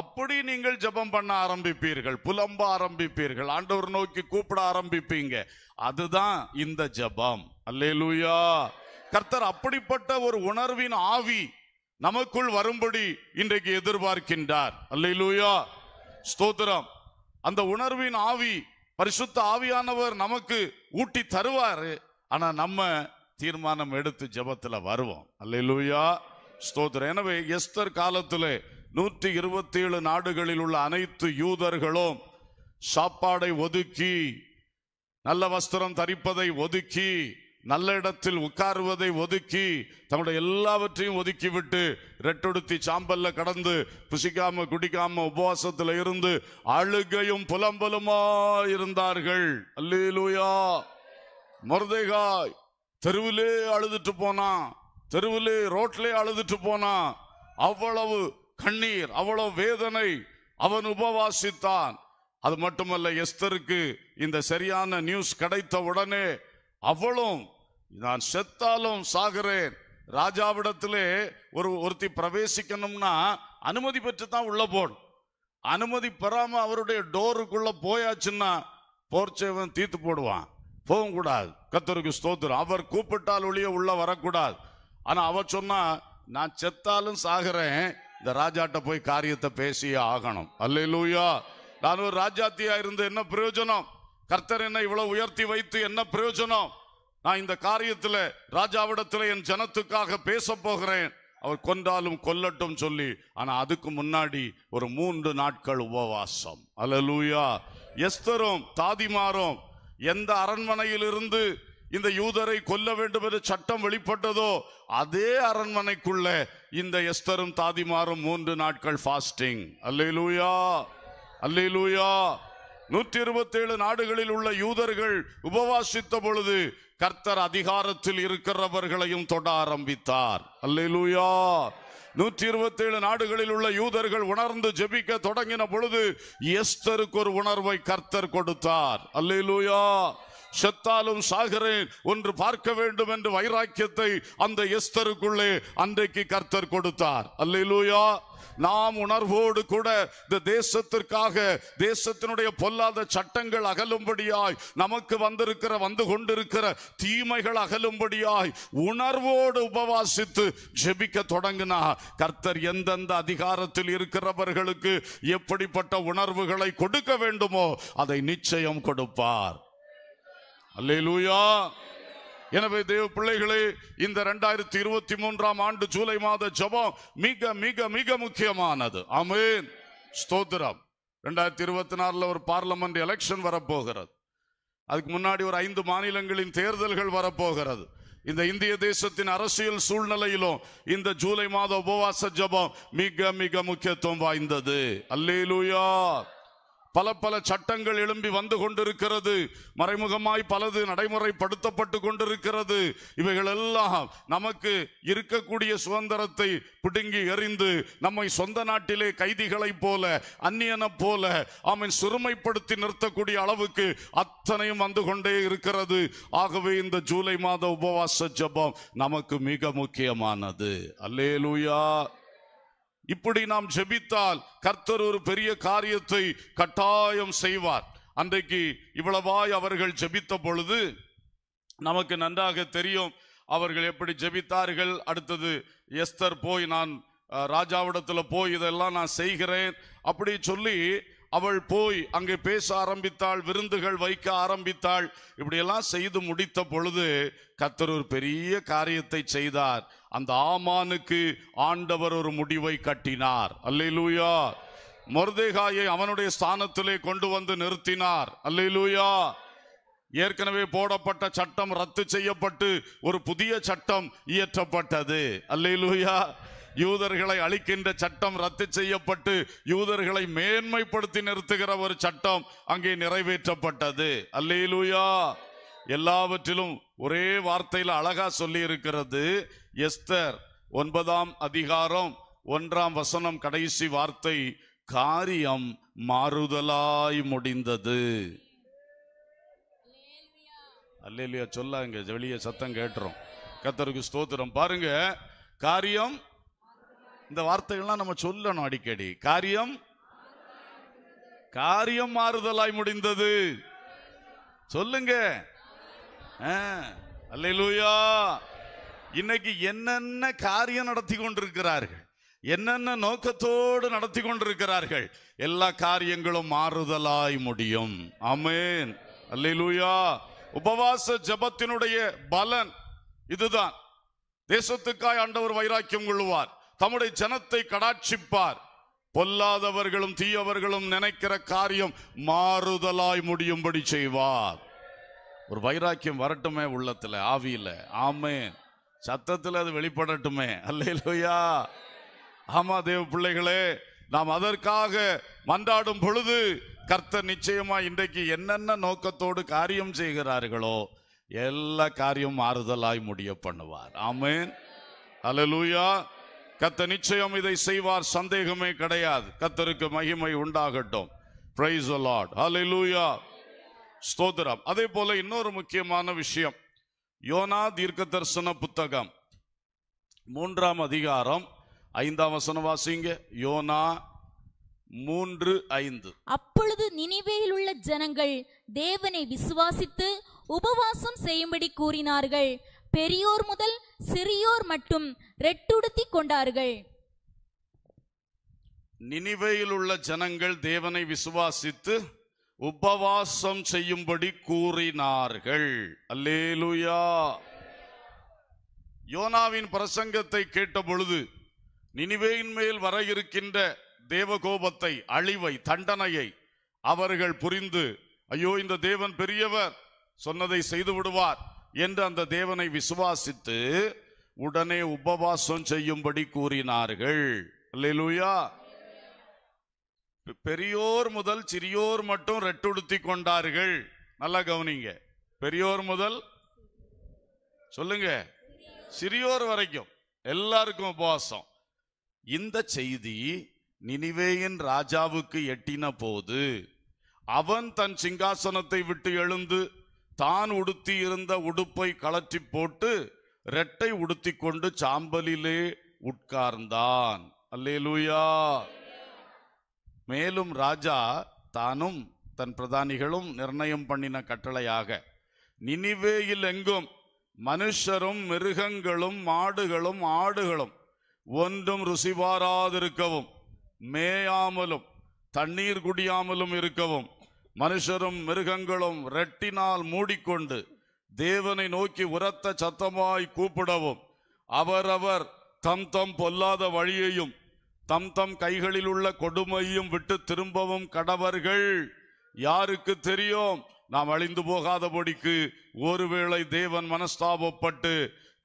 அப்படி நீங்கள் ஜபம் பண்ண ஆரம்பிப்பீர்கள் புலம்ப ஆரம்பிப்பீர்கள் ஆண்டவர் நோக்கி கூப்பிட ஆரம்பிப்பீங்க அதுதான் இந்த ஜபம் அல்லே லூயா கர்த்தர் அப்படிப்பட்ட ஒரு உணர்வின் ஆவி நமக்குள் வரும்படி இன்றைக்கு எதிர்பார்க்கின்றார் அல்லையிலூயா ஸ்தோத்திரம் அந்த உணர்வின் ஆவி பரிசுத்த ஆவியானவர் நமக்கு ஊட்டி தருவாரு ஆனா நம்ம தீர்மானம் எடுத்து ஜபத்துல வருவோம் அல்லையிலூயா ஸ்தோத்திரம் எனவே எஸ்தர் காலத்துல நூற்றி இருபத்தி ஏழு நாடுகளில் உள்ள அனைத்து யூதர்களும் சாப்பாடை ஒதுக்கி நல்ல வஸ்திரம் தரிப்பதை ஒதுக்கி நல்ல இடத்தில் உட்காருவதை ஒதுக்கி தன்னுடைய எல்லாவற்றையும் ஒதுக்கிவிட்டு ரெட்டொடுத்தி சாம்பல்ல கடந்து புசிக்காம குடிக்காம உபவாசத்தில் இருந்து அழுகையும் புலம்பலுமா இருந்தார்கள் அல்லேலூயா மருதைகாய் தெருவிலே அழுதுட்டு போனா தெருவிலே ரோட்லே அழுதுட்டு போனா அவ்வளவு கண்ணீர் அவ்வளவு வேதனை அவன் உபவாசித்தான் அது மட்டுமல்ல எஸ்தருக்கு இந்த சரியான நியூஸ் கிடைத்த உடனே அவளும் நான் செத்தாலும் சாகிறேன் ராஜாவிடத்திலே ஒரு ஒருத்தி பிரவேசிக்கணும்னா அனுமதி பெற்று தான் உள்ள போடும் அனுமதி பெறாம அவருடைய டோருக்குள்ள போயாச்சுன்னா போர்ச்சேவன் தீத்து போடுவான் போகும் கூடாது கத்தருக்கு ஸ்தோத்திரம் அவர் கூப்பிட்டால் ஒளிய உள்ள வரக்கூடாது ஆனா அவர் சொன்னா நான் செத்தாலும் சாகிறேன் இந்த ராஜாட்ட போய் காரியத்தை பேசியே ஆகணும் இல்லையா நான் ஒரு ராஜாத்தியா இருந்து என்ன பிரயோஜனம் கர்த்தர் என்ன இவ்வளவு உயர்த்தி வைத்து என்ன பிரயோஜனம் நான் இந்த காரியத்தில் ராஜாவிடத்தில் என் ஜனத்துக்காக பேச போகிறேன் அவர் கொன்றாலும் கொல்லட்டும் சொல்லி ஆனா அதுக்கு முன்னாடி ஒரு மூன்று நாட்கள் உபவாசம் அலலூயா எஸ்தரும் தாதிமாரும் எந்த அரண்மனையிலிருந்து இந்த யூதரை கொல்ல வேண்டும் என்று சட்டம் வெளிப்பட்டதோ அதே அரண்மனைக்குள்ள இந்த எஸ்தரும் தாதிமாரும் மூன்று நாட்கள் ஃபாஸ்டிங் அல்லூயா அல்லூயா நூற்றி இருபத்தி ஏழு நாடுகளில் உள்ள யூதர்கள் உபவாசித்த பொழுது கர்த்தர் அதிகாரத்தில் இருக்கிறவர்களையும் தொட ஆரம்பித்தார் அல்லூயா நூற்றி இருபத்தி ஏழு நாடுகளில் உள்ள யூதர்கள் உணர்ந்து ஜெபிக்க தொடங்கின பொழுது எஸ்தருக்கு ஒரு உணர்வை கர்த்தர் கொடுத்தார் அல்லூயா செத்தாலும் சாகிறேன் ஒன்று பார்க்க வேண்டும் என்று வைராக்கியத்தை அந்த எஸ்தருக்குள்ளே அன்றைக்கு கர்த்தர் கொடுத்தார் அல்லூயா நாம் உணர்வோடு கூட இந்த தேசத்திற்காக தேசத்தினுடைய பொல்லாத சட்டங்கள் அகலும்படியாய் நமக்கு வந்திருக்கிற வந்து கொண்டிருக்கிற தீமைகள் அகலும்படியாய் உணர்வோடு உபவாசித்து ஜெபிக்க தொடங்கினா கர்த்தர் எந்தெந்த அதிகாரத்தில் இருக்கிறவர்களுக்கு எப்படிப்பட்ட உணர்வுகளை கொடுக்க வேண்டுமோ அதை நிச்சயம் கொடுப்பார் அல்லே லூயா எனவே தேவ பிள்ளைகளே இந்த ரெண்டாயிரத்தி இருபத்தி மூன்றாம் ஆண்டு ஜூலை மாத ஜபம் மிக மிக மிக முக்கியமானது அமேன் ஸ்தோத்திரம் ரெண்டாயிரத்தி இருபத்தி நாலுல ஒரு பார்லமெண்ட் எலெக்ஷன் வரப்போகிறது அதுக்கு முன்னாடி ஒரு ஐந்து மாநிலங்களின் தேர்தல்கள் வரப்போகிறது இந்த இந்திய தேசத்தின் அரசியல் சூழ்நிலையிலும் இந்த ஜூலை மாத உபவாச ஜபம் மிக மிக முக்கியத்துவம் வாய்ந்தது அல்லேலூயா பல பல சட்டங்கள் எழும்பி வந்து கொண்டிருக்கிறது மறைமுகமாய் பலது நடைமுறைப்படுத்தப்பட்டு கொண்டிருக்கிறது இவைகளெல்லாம் நமக்கு இருக்கக்கூடிய சுதந்திரத்தை பிடுங்கி எறிந்து நம்மை சொந்த நாட்டிலே கைதிகளைப் போல அந்நியனை போல அவன் சிறுமைப்படுத்தி நிறுத்தக்கூடிய அளவுக்கு அத்தனையும் வந்து கொண்டே இருக்கிறது ஆகவே இந்த ஜூலை மாத உபவாச ஜபம் நமக்கு மிக முக்கியமானது அல்லேலூயா இப்படி நாம் ஜெபித்தால் கர்த்தர் ஒரு பெரிய காரியத்தை கட்டாயம் செய்வார் அன்றைக்கு இவ்வளவாய் அவர்கள் ஜெபித்த பொழுது நமக்கு நன்றாக தெரியும் அவர்கள் எப்படி ஜெபித்தார்கள் அடுத்தது எஸ்தர் போய் நான் ராஜாவிடத்தில் போய் இதெல்லாம் நான் செய்கிறேன் அப்படி சொல்லி அவள் போய் அங்கே பேச ஆரம்பித்தாள் விருந்துகள் வைக்க ஆரம்பித்தாள் இப்படியெல்லாம் செய்து முடித்த பொழுது கத்தர் ஒரு பெரிய காரியத்தை செய்தார் அந்த ஆமானுக்கு ஆண்டவர் ஒரு முடிவை கட்டினார் அல்லை லூயா மொர்தேகாயை அவனுடைய ஸ்தானத்திலே கொண்டு வந்து நிறுத்தினார் அல்லை லூயா ஏற்கனவே போடப்பட்ட சட்டம் ரத்து செய்யப்பட்டு ஒரு புதிய சட்டம் இயற்றப்பட்டது அல்லை லூயா யூதர்களை அழிக்கின்ற சட்டம் ரத்து செய்யப்பட்டு யூதர்களை மேன்மைப்படுத்தி நிறுத்துகிற ஒரு சட்டம் அங்கே நிறைவேற்றப்பட்டது அல்லேலூயா எல்லாவற்றிலும் ஒரே வார்த்தையில் அழகா சொல்லி இருக்கிறது எஸ்தர் ஒன்பதாம் அதிகாரம் ஒன்றாம் வசனம் கடைசி வார்த்தை காரியம் மாறுதலாய் முடிந்தது அல்லேலியா இங்க வெளியே சத்தம் கேட்டுறோம் கத்தருக்கு ஸ்தோத்திரம் பாருங்க காரியம் இந்த வார்த்தைகள்லாம் நம்ம சொல்லணும் அடிக்கடி காரியம் காரியம் மாறுதலாய் முடிந்தது சொல்லுங்க இன்னைக்கு என்னென்ன காரியம் நடத்தி கொண்டிருக்கிறார்கள் என்னென்ன நோக்கத்தோடு நடத்தி கொண்டிருக்கிறார்கள் எல்லா காரியங்களும் மாறுதலாய் முடியும் அமேன் அல்லூயா உபவாச ஜபத்தினுடைய பலன் இதுதான் தேசத்துக்காய் ஆண்டவர் வைராக்கியம் கொள்ளுவார் தம்முடைய ஜனத்தை கடாட்சிப்பார் பொல்லாதவர்களும் தீயவர்களும் நினைக்கிற காரியம் மாறுதலாய் முடியும்படி செய்வார் ஒரு வைராக்கியம் வரட்டுமே உள்ளத்துல ஆவியில ஆமே சத்தத்தில் அது வெளிப்படட்டுமே அல்லையா ஆமா தேவ பிள்ளைகளே நாம் அதற்காக மன்றாடும் பொழுது கர்த்தர் நிச்சயமா இன்றைக்கு என்னென்ன நோக்கத்தோடு காரியம் செய்கிறார்களோ எல்லா காரியம் மாறுதலாய் முடிய பண்ணுவார் ஆமேன் அலலூயா கத்த நிச்சயம் இதை செய்வார் சந்தேகமே கிடையாது கத்தருக்கு மகிமை உண்டாகட்டும் பிரைஸ் அலாட் ஸ்தோத்திரம் அதே போல இன்னொரு முக்கியமான விஷயம் யோனா தீர்க்க தரிசன புத்தகம் மூன்றாம் அதிகாரம் ஐந்தாம் வசன வாசிங்க யோனா மூன்று ஐந்து அப்பொழுது நினைவேயில் உள்ள ஜனங்கள் தேவனை விசுவாசித்து உபவாசம் செய்யும்படி கூறினார்கள் பெரியோர் முதல் சிறியோர் மட்டும் ரெட்டுடுத்தி கொண்டார்கள் நினைவையில் உள்ள ஜனங்கள் தேவனை விசுவாசித்து உபவாசம் செய்யும்படி கூறினார்கள் அல்லேலுயா யோனாவின் பிரசங்கத்தை கேட்ட பொழுது நினிவேயின் மேல் வர இருக்கின்ற தேவகோபத்தை அழிவை தண்டனையை அவர்கள் புரிந்து ஐயோ இந்த தேவன் பெரியவர் சொன்னதை செய்து விடுவார் என்று அந்த தேவனை விசுவாசித்து உடனே உபவாசம் செய்யும்படி கூறினார்கள் லூயா பெரியோர் முதல் சிறியோர் மட்டும் ரெட்டுடுத்தி கொண்டார்கள் நல்லா கவனிங்க பெரியோர் முதல் சொல்லுங்க சிறியோர் வரைக்கும் எல்லாருக்கும் உபவாசம் இந்த செய்தி நினிவேயின் ராஜாவுக்கு எட்டின போது அவன் தன் சிங்காசனத்தை விட்டு எழுந்து தான் உடுத்தி இருந்த உடுப்பை கலற்றி போட்டு ரெட்டை உடுத்தி கொண்டு சாம்பலிலே உட்கார்ந்தான் அல்லே லூயா மேலும் ராஜா தானும் தன் பிரதானிகளும் நிர்ணயம் பண்ணின கட்டளையாக நினிவேயில் எங்கும் மனுஷரும் மிருகங்களும் மாடுகளும் ஆடுகளும் ஒன்றும் ருசிபாராதிருக்கவும் மேயாமலும் தண்ணீர் குடியாமலும் இருக்கவும் மனுஷரும் மிருகங்களும் ரெட்டினால் மூடிக்கொண்டு தேவனை நோக்கி உரத்த சத்தமாய் கூப்பிடவும் அவரவர் தம் தம் பொல்லாத வழியையும் தம் தம் கைகளில் உள்ள கொடுமையும் விட்டு திரும்பவும் கடவர்கள் யாருக்கு தெரியும் நாம் அழிந்து போகாதபடிக்கு ஒருவேளை தேவன் மனஸ்தாபப்பட்டு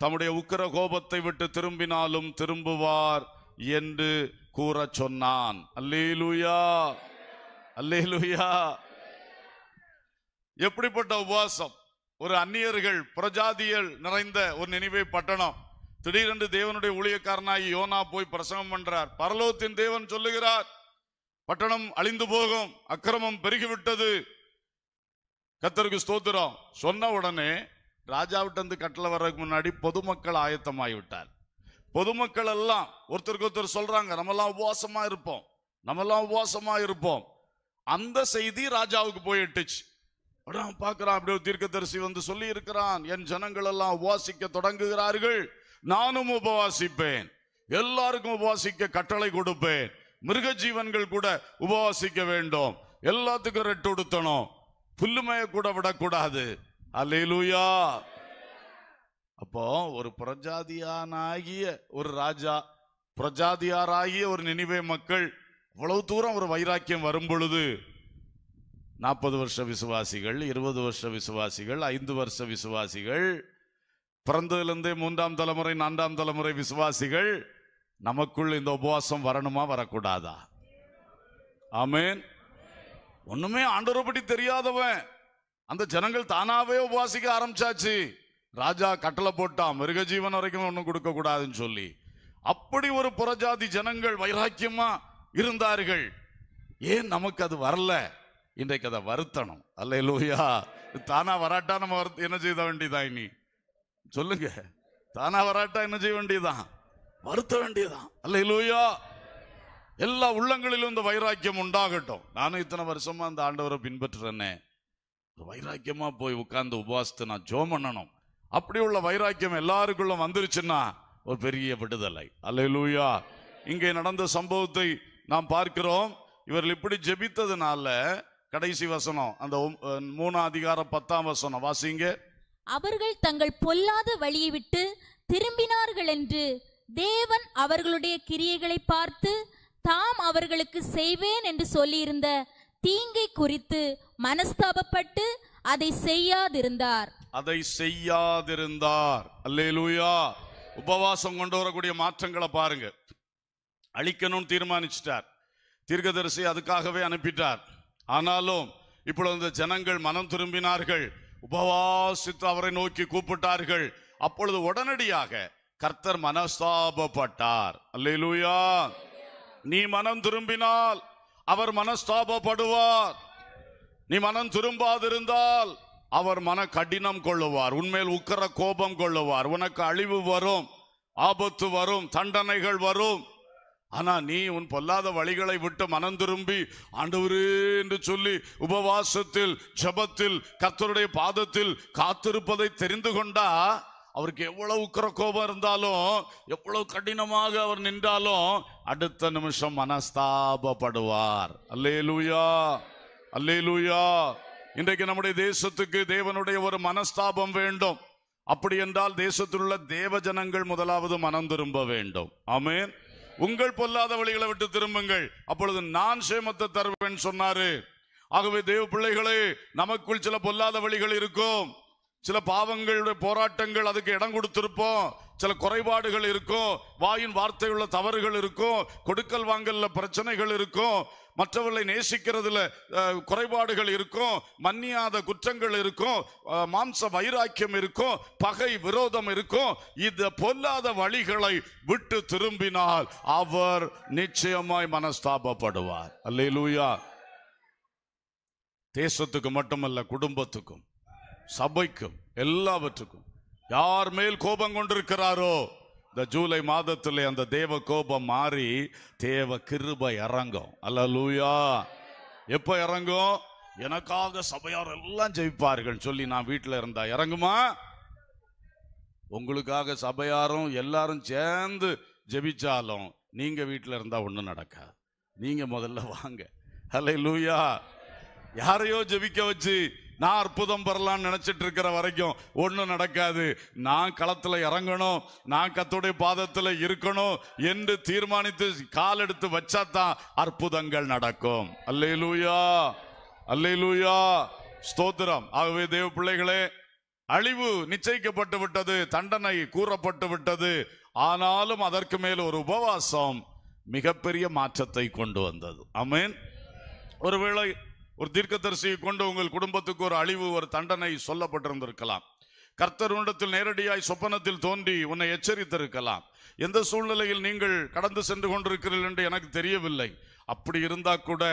தம்முடைய உக்கிர கோபத்தை விட்டு திரும்பினாலும் திரும்புவார் என்று கூற சொன்னான் அல்லேலுயா அல்லேலுயா எப்படிப்பட்ட உபவாசம் ஒரு அந்நியர்கள் புரஜாதியல் நிறைந்த ஒரு நினைவை பட்டணம் திடீரென்று தேவனுடைய ஊழியக்காரனாகி யோனா போய் பிரசங்கம் பண்றார் பரலோகத்தின் தேவன் சொல்லுகிறார் பட்டணம் அழிந்து போகும் அக்கிரமம் பெருகிவிட்டது கத்தருக்கு ஸ்தோத்திரம் சொன்ன உடனே ராஜாவிட்டந்து கட்டளை வர்றதுக்கு முன்னாடி பொதுமக்கள் ஆயத்தமாகிவிட்டார் பொதுமக்கள் எல்லாம் ஒருத்தருக்கு ஒருத்தர் சொல்றாங்க நம்மெல்லாம் உபவாசமா இருப்போம் நம்மெல்லாம் உபவாசமா இருப்போம் அந்த செய்தி ராஜாவுக்கு போயிட்டுச்சு அதான் பார்க்கிறான் அப்படி தீர்க்க தீர்க்கதரிசி வந்து சொல்லி இருக்கிறான் என் ஜனங்கள் எல்லாம் உபவாசிக்க தொடங்குகிறார்கள் நானும் உபவாசிப்பேன் எல்லாருக்கும் உபவாசிக்க கட்டளை கொடுப்பேன் மிருக ஜீவன்கள் கூட உபவாசிக்க வேண்டும் எல்லாத்துக்கும் ரெட்டு உடுத்தணும் புல்லுமைய கூட விடக்கூடாது அலையிலூயா அப்போ ஒரு பிரஜாதியானாகிய ஒரு ராஜா பிரஜாதியாராகிய ஒரு நினைவே மக்கள் அவ்வளவு தூரம் ஒரு வைராக்கியம் வரும் பொழுது நாற்பது வருஷ விசுவாசிகள் இருபது வருஷ விசுவாசிகள் ஐந்து வருஷ விசுவாசிகள் பிறந்ததுலேருந்தே மூன்றாம் தலைமுறை நான்காம் தலைமுறை விசுவாசிகள் நமக்குள் இந்த உபவாசம் வரணுமா வரக்கூடாதா ஆமேன் ஒண்ணுமே ஆண்டவரை தெரியாதவன் அந்த ஜனங்கள் தானாவே உபவாசிக்க ஆரம்பிச்சாச்சு ராஜா கட்டளை போட்டான் மிருக ஜீவன் வரைக்கும் ஒன்றும் கொடுக்க கூடாதுன்னு சொல்லி அப்படி ஒரு புறஜாதி ஜனங்கள் வைராக்கியமா இருந்தார்கள் ஏன் நமக்கு அது வரல இன்றைக்கு அதை வருத்தணும் அல்ல லூயா தானா வராட்டா நம்ம என்ன செய்த வேண்டியதான் இனி சொல்லுங்க தானா வராட்டா என்ன செய்ய வேண்டியதான் வருத்த வேண்டியதான் அல்ல லூயா எல்லா உள்ளங்களிலும் இந்த வைராக்கியம் உண்டாகட்டும் நானும் இத்தனை வருஷமா அந்த ஆண்டவரை பின்பற்றுறேனே வைராக்கியமா போய் உட்கார்ந்து உபவாசத்தை நான் ஜோ பண்ணணும் அப்படி உள்ள வைராக்கியம் எல்லாருக்குள்ள வந்துருச்சுன்னா ஒரு பெரிய விடுதலை அல்ல லூயா இங்கே நடந்த சம்பவத்தை நாம் பார்க்கிறோம் இவர்கள் இப்படி ஜெபித்ததுனால கடைசி வசனம் அந்த மூணாம் அதிகாரம் பத்தாம் வசனம் வாசிங்க அவர்கள் தங்கள் பொல்லாத வழியை விட்டு திரும்பினார்கள் என்று தேவன் அவர்களுடைய கிரியைகளை பார்த்து தாம் அவர்களுக்கு செய்வேன் என்று சொல்லியிருந்த தீங்கை குறித்து மனஸ்தாபப்பட்டு அதை செய்யாதிருந்தார் அதை செய்யாதிருந்தார் அல்லேலூயா உபவாசம் கொண்டு வரக்கூடிய மாற்றங்களை பாருங்க அழிக்கணும்னு தீர்மானிச்சிட்டார் தீர்க்கதரிசி அதுக்காகவே அனுப்பிட்டார் ஆனாலும் இப்பொழுது அந்த ஜனங்கள் மனம் திரும்பினார்கள் உபவாசித்து அவரை நோக்கி கூப்பிட்டார்கள் அப்பொழுது உடனடியாக கர்த்தர் மனஸ்தாபப்பட்டார் அல்லா நீ மனம் திரும்பினால் அவர் மனஸ்தாபப்படுவார் நீ மனம் திரும்பாதிருந்தால் அவர் மன கடினம் கொள்ளுவார் உண்மையில் உக்கர கோபம் கொள்ளுவார் உனக்கு அழிவு வரும் ஆபத்து வரும் தண்டனைகள் வரும் ஆனா நீ உன் பொல்லாத வழிகளை விட்டு மனம் திரும்பி ஆண்டவரே என்று சொல்லி உபவாசத்தில் ஜபத்தில் கத்தருடைய பாதத்தில் காத்திருப்பதை தெரிந்து கொண்டா அவருக்கு எவ்வளவு உக்கர கோபம் இருந்தாலும் எவ்வளவு கடினமாக அவர் நின்றாலும் அடுத்த நிமிஷம் மனஸ்தாபப்படுவார் அல்லே லூயா அல்லே லூயா இன்றைக்கு நம்முடைய தேசத்துக்கு தேவனுடைய ஒரு மனஸ்தாபம் வேண்டும் அப்படி என்றால் தேசத்தில் உள்ள தேவ ஜனங்கள் முதலாவது மனம் திரும்ப வேண்டும் ஆமேன் உங்கள் பொல்லாத வழிகளை விட்டு திரும்புங்கள் அப்பொழுது நான் சேமத்தை தருவேன் சொன்னாரு ஆகவே தேவ பிள்ளைகளே நமக்குள் சில பொல்லாத வழிகள் இருக்கும் சில பாவங்களுடைய போராட்டங்கள் அதுக்கு இடம் கொடுத்திருப்போம் சில குறைபாடுகள் இருக்கும் வாயின் வார்த்தையுள்ள தவறுகள் இருக்கும் கொடுக்கல் வாங்கல்ல பிரச்சனைகள் இருக்கும் மற்றவர்களை நேசிக்கிறதுல குறைபாடுகள் இருக்கும் மன்னியாத குற்றங்கள் இருக்கும் மாம்ச வைராக்கியம் இருக்கும் பகை விரோதம் இருக்கும் இது பொல்லாத வழிகளை விட்டு திரும்பினால் அவர் நிச்சயமாய் மனஸ்தாபப்படுவார் அல்ல தேசத்துக்கு மட்டுமல்ல குடும்பத்துக்கும் சபைக்கும் எல்லாவற்றுக்கும் யார் மேல் கோபம் கொண்டிருக்கிறாரோ இந்த ஜூலை மாதத்தில் அந்த தேவ கோபம் மாறி தேவ கிருபை இறங்கும் அல்ல லூயா எப்ப இறங்கும் எனக்காக சபையார் எல்லாம் ஜெயிப்பார்கள் சொல்லி நான் வீட்டில் இருந்தா இறங்குமா உங்களுக்காக சபையாரும் எல்லாரும் சேர்ந்து ஜெபிச்சாலும் நீங்க வீட்டில் இருந்தா ஒன்றும் நடக்காது நீங்க முதல்ல வாங்க ஹலே லூயா யாரையோ ஜெபிக்க வச்சு நான் அற்புதம் பெறலாம்னு நினைச்சிட்டு இருக்கிற வரைக்கும் ஒன்றும் நடக்காது நான் களத்தில் இறங்கணும் நான் கத்துடைய பாதத்தில் இருக்கணும் என்று தீர்மானித்து கால் எடுத்து வச்சா தான் அற்புதங்கள் நடக்கும் அல்லே லூயா அல்லே லூயா ஸ்தோத்திரம் ஆகவே தேவ பிள்ளைகளே அழிவு நிச்சயிக்கப்பட்டு விட்டது தண்டனை கூறப்பட்டு விட்டது ஆனாலும் அதற்கு மேல் ஒரு உபவாசம் மிகப்பெரிய மாற்றத்தை கொண்டு வந்தது அமேன் ஒருவேளை ஒரு தீர்க்கதரிசியை கொண்டு உங்கள் குடும்பத்துக்கு ஒரு அழிவு ஒரு தண்டனை சொல்லப்பட்டிருந்திருக்கலாம் கர்த்தர் உண்டத்தில் நேரடியாய் சொப்பனத்தில் தோன்றி உன்னை எச்சரித்திருக்கலாம் எந்த சூழ்நிலையில் நீங்கள் கடந்து சென்று கொண்டிருக்கிறீர்கள் என்று எனக்கு தெரியவில்லை அப்படி இருந்தா கூட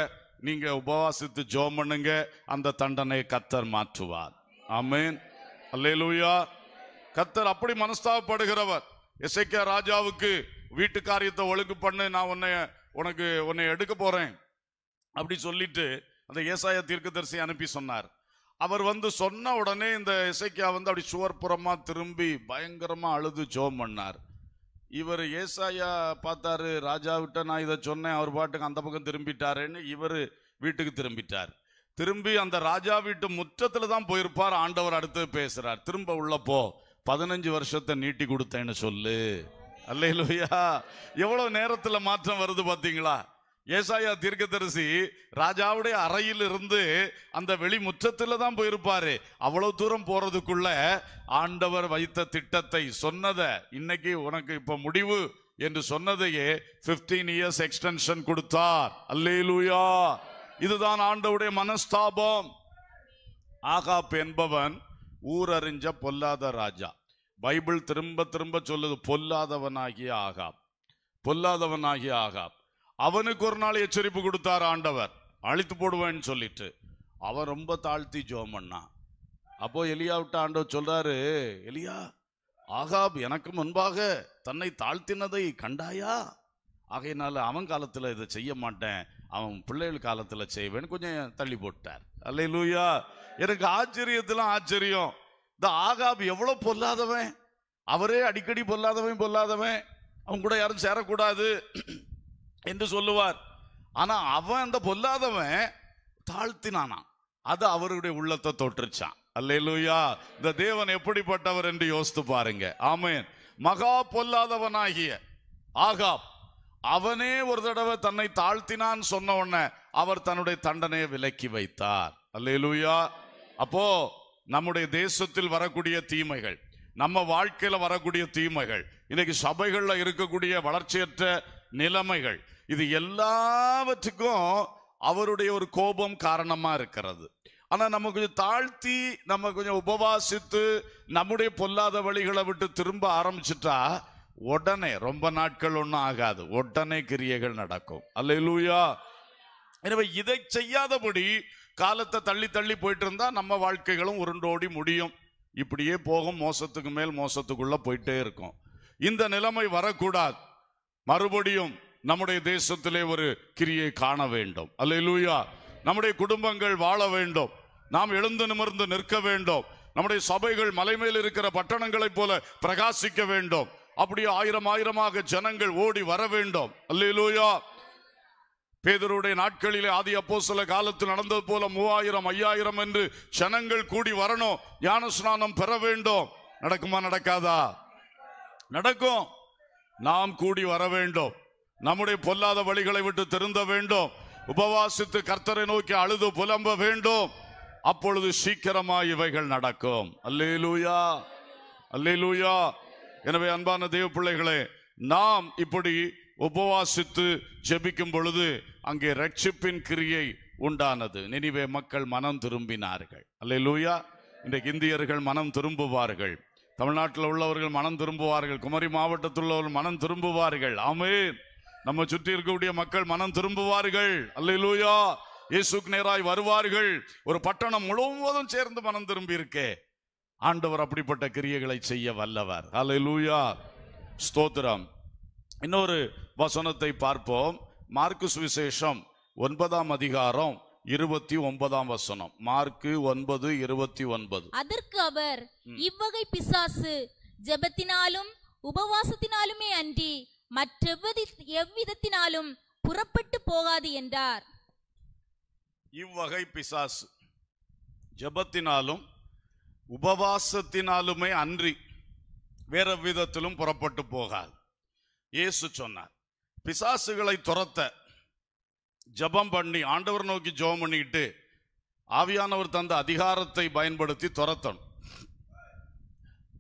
நீங்க உபவாசித்து ஜோம் பண்ணுங்க அந்த தண்டனை கத்தர் மாற்றுவார் ஆமேன் லூயா கத்தர் அப்படி மனஸ்தாபப்படுகிறவர் இசைக்க ராஜாவுக்கு வீட்டு காரியத்தை ஒழுங்கு பண்ணு நான் உன்னை உனக்கு உன்னை எடுக்க போறேன் அப்படி சொல்லிட்டு அந்த ஏசாய தீர்க்கதரிசி அனுப்பி சொன்னார் அவர் வந்து சொன்ன உடனே இந்த இசைக்கியா வந்து அப்படி சுவர்புறமா திரும்பி பயங்கரமா அழுது ஜோம் பண்ணார் இவர் ஏசாயா பார்த்தாரு ராஜா விட்ட நான் இதை சொன்னேன் அவர் பாட்டுக்கு அந்த பக்கம் திரும்பிட்டாருன்னு இவர் வீட்டுக்கு திரும்பிட்டார் திரும்பி அந்த ராஜா வீட்டு முற்றத்தில் தான் போயிருப்பார் ஆண்டவர் அடுத்து பேசுறார் திரும்ப உள்ள போ பதினஞ்சு வருஷத்தை நீட்டி கொடுத்தேன்னு சொல்லு இல்லையா எவ்வளவு நேரத்தில் மாற்றம் வருது பார்த்தீங்களா ஏசாயா தீர்க்கதரிசி ராஜாவுடைய அறையில் இருந்து அந்த வெளி முற்றத்தில் தான் போயிருப்பாரு அவ்வளவு தூரம் போறதுக்குள்ள ஆண்டவர் வைத்த திட்டத்தை சொன்னதை இன்னைக்கு உனக்கு இப்ப முடிவு என்று சொன்னதையே பிப்டீன் இயர்ஸ் எக்ஸ்டென்ஷன் கொடுத்தார் அல்லேலூயா இதுதான் ஆண்டவுடைய மனஸ்தாபம் ஆகாப் என்பவன் ஊரறிஞ்ச பொல்லாத ராஜா பைபிள் திரும்ப திரும்ப சொல்லுது பொல்லாதவனாகிய ஆகாப் பொல்லாதவனாகிய ஆகாப் அவனுக்கு ஒரு நாள் எச்சரிப்பு கொடுத்தார் ஆண்டவர் அழித்து போடுவேன்னு சொல்லிட்டு அவன் ரொம்ப தாழ்த்தி ஜோம் பண்ணான் அப்போ எலியா விட்ட ஆண்டவர் சொல்றாரு எலியா ஆகாப் எனக்கு முன்பாக தன்னை தாழ்த்தினதை கண்டாயா ஆகையினால அவன் காலத்தில் இதை செய்ய மாட்டேன் அவன் பிள்ளைகள் காலத்தில் செய்வேன்னு கொஞ்சம் தள்ளி போட்டார் அல்ல லூயா எனக்கு ஆச்சரியத்தில் ஆச்சரியம் இந்த ஆகாப் எவ்வளோ பொல்லாதவன் அவரே அடிக்கடி பொல்லாதவன் பொல்லாதவன் அவன் கூட யாரும் சேரக்கூடாது என்று சொல்லுவார் ஆனா அவன் அந்த பொல்லாதவன் தாழ்த்தினானா அது அவருடைய உள்ளத்தை தொற்றுச்சான் அல்லேலூயா இந்த தேவன் எப்படிப்பட்டவர் என்று யோசித்து பாருங்க ஆமேன் மகா பொல்லாதவனாகிய ஆகாப் அவனே ஒரு தடவை தன்னை தாழ்த்தினான் சொன்ன உடனே அவர் தன்னுடைய தண்டனையை விலக்கி வைத்தார் அல்லேலூயா அப்போ நம்முடைய தேசத்தில் வரக்கூடிய தீமைகள் நம்ம வாழ்க்கையில் வரக்கூடிய தீமைகள் இன்னைக்கு சபைகளில் இருக்கக்கூடிய வளர்ச்சியற்ற நிலைமைகள் இது எல்லாவற்றுக்கும் அவருடைய ஒரு கோபம் காரணமா இருக்கிறது ஆனா நம்ம கொஞ்சம் தாழ்த்தி நம்ம கொஞ்சம் உபவாசித்து நம்முடைய பொல்லாத வழிகளை விட்டு திரும்ப ஆரம்பிச்சுட்டா உடனே ரொம்ப நாட்கள் ஒன்றும் ஆகாது உடனே கிரியைகள் நடக்கும் அல்ல இல்லையா எனவே இதை செய்யாதபடி காலத்தை தள்ளி தள்ளி போயிட்டு இருந்தா நம்ம வாழ்க்கைகளும் உருண்டோடி முடியும் இப்படியே போகும் மோசத்துக்கு மேல் மோசத்துக்குள்ள போயிட்டே இருக்கும் இந்த நிலைமை வரக்கூடாது மறுபடியும் நம்முடைய தேசத்திலே ஒரு கிரியை காண வேண்டும் அல்ல நம்முடைய குடும்பங்கள் வாழ வேண்டும் நாம் எழுந்து நிமிர்ந்து நிற்க வேண்டும் நம்முடைய சபைகள் மலை மேல் இருக்கிற பட்டணங்களைப் போல பிரகாசிக்க வேண்டும் அப்படி ஆயிரம் ஆயிரமாக ஜனங்கள் ஓடி வர வேண்டும் அல்லையிலூயா பேதருடைய நாட்களிலே ஆதி அப்போ சில காலத்தில் நடந்தது போல மூவாயிரம் ஐயாயிரம் என்று ஜனங்கள் கூடி வரணும் ஞான ஸ்நானம் பெற வேண்டும் நடக்குமா நடக்காதா நடக்கும் நாம் கூடி வர வேண்டும் நம்முடைய பொல்லாத வழிகளை விட்டு திருந்த வேண்டும் உபவாசித்து கர்த்தரை நோக்கி அழுது புலம்ப வேண்டும் அப்பொழுது சீக்கிரமா இவைகள் நடக்கும் அல்லே லூயா அல்லே லூயா எனவே அன்பான தெய்வ பிள்ளைகளே நாம் இப்படி உபவாசித்து ஜெபிக்கும் பொழுது அங்கே ரட்சிப்பின் கிரியை உண்டானது நினைவே மக்கள் மனம் திரும்பினார்கள் அல்லே லூயா இன்றைக்கு இந்தியர்கள் மனம் திரும்புவார்கள் தமிழ்நாட்டில் உள்ளவர்கள் மனம் திரும்புவார்கள் குமரி மாவட்டத்தில் உள்ளவர்கள் மனம் திரும்புவார்கள் ஆமே நம்ம சுற்றி இருக்கக்கூடிய மக்கள் மனம் திரும்புவார்கள் அல்ல இயேசுக்கு நேராய் வருவார்கள் ஒரு பட்டணம் முழுவதும் சேர்ந்து மனம் திரும்பி இருக்கே ஆண்டவர் அப்படிப்பட்ட கிரியைகளை செய்ய வல்லவர் அல்லூயா ஸ்தோத்திரம் இன்னொரு வசனத்தை பார்ப்போம் மார்க்கு சுவிசேஷம் ஒன்பதாம் அதிகாரம் இருபத்தி ஒன்பதாம் வசனம் மார்க்கு ஒன்பது இருபத்தி ஒன்பது அதற்கு அவர் இவ்வகை பிசாசு ஜெபத்தினாலும் உபவாசத்தினாலுமே அன்றி மற்றெவ்வது எவ்விதத்தினாலும் புறப்பட்டு போகாது என்றார் இவ்வகை பிசாசு ஜபத்தினாலும் உபவாசத்தினாலுமே அன்றி வேற விதத்திலும் புறப்பட்டு போகாது இயேசு சொன்னார் பிசாசுகளை துரத்த ஜபம் பண்ணி ஆண்டவர் நோக்கி ஜபம் பண்ணிட்டு ஆவியானவர் தந்த அதிகாரத்தை பயன்படுத்தி துரத்தணும்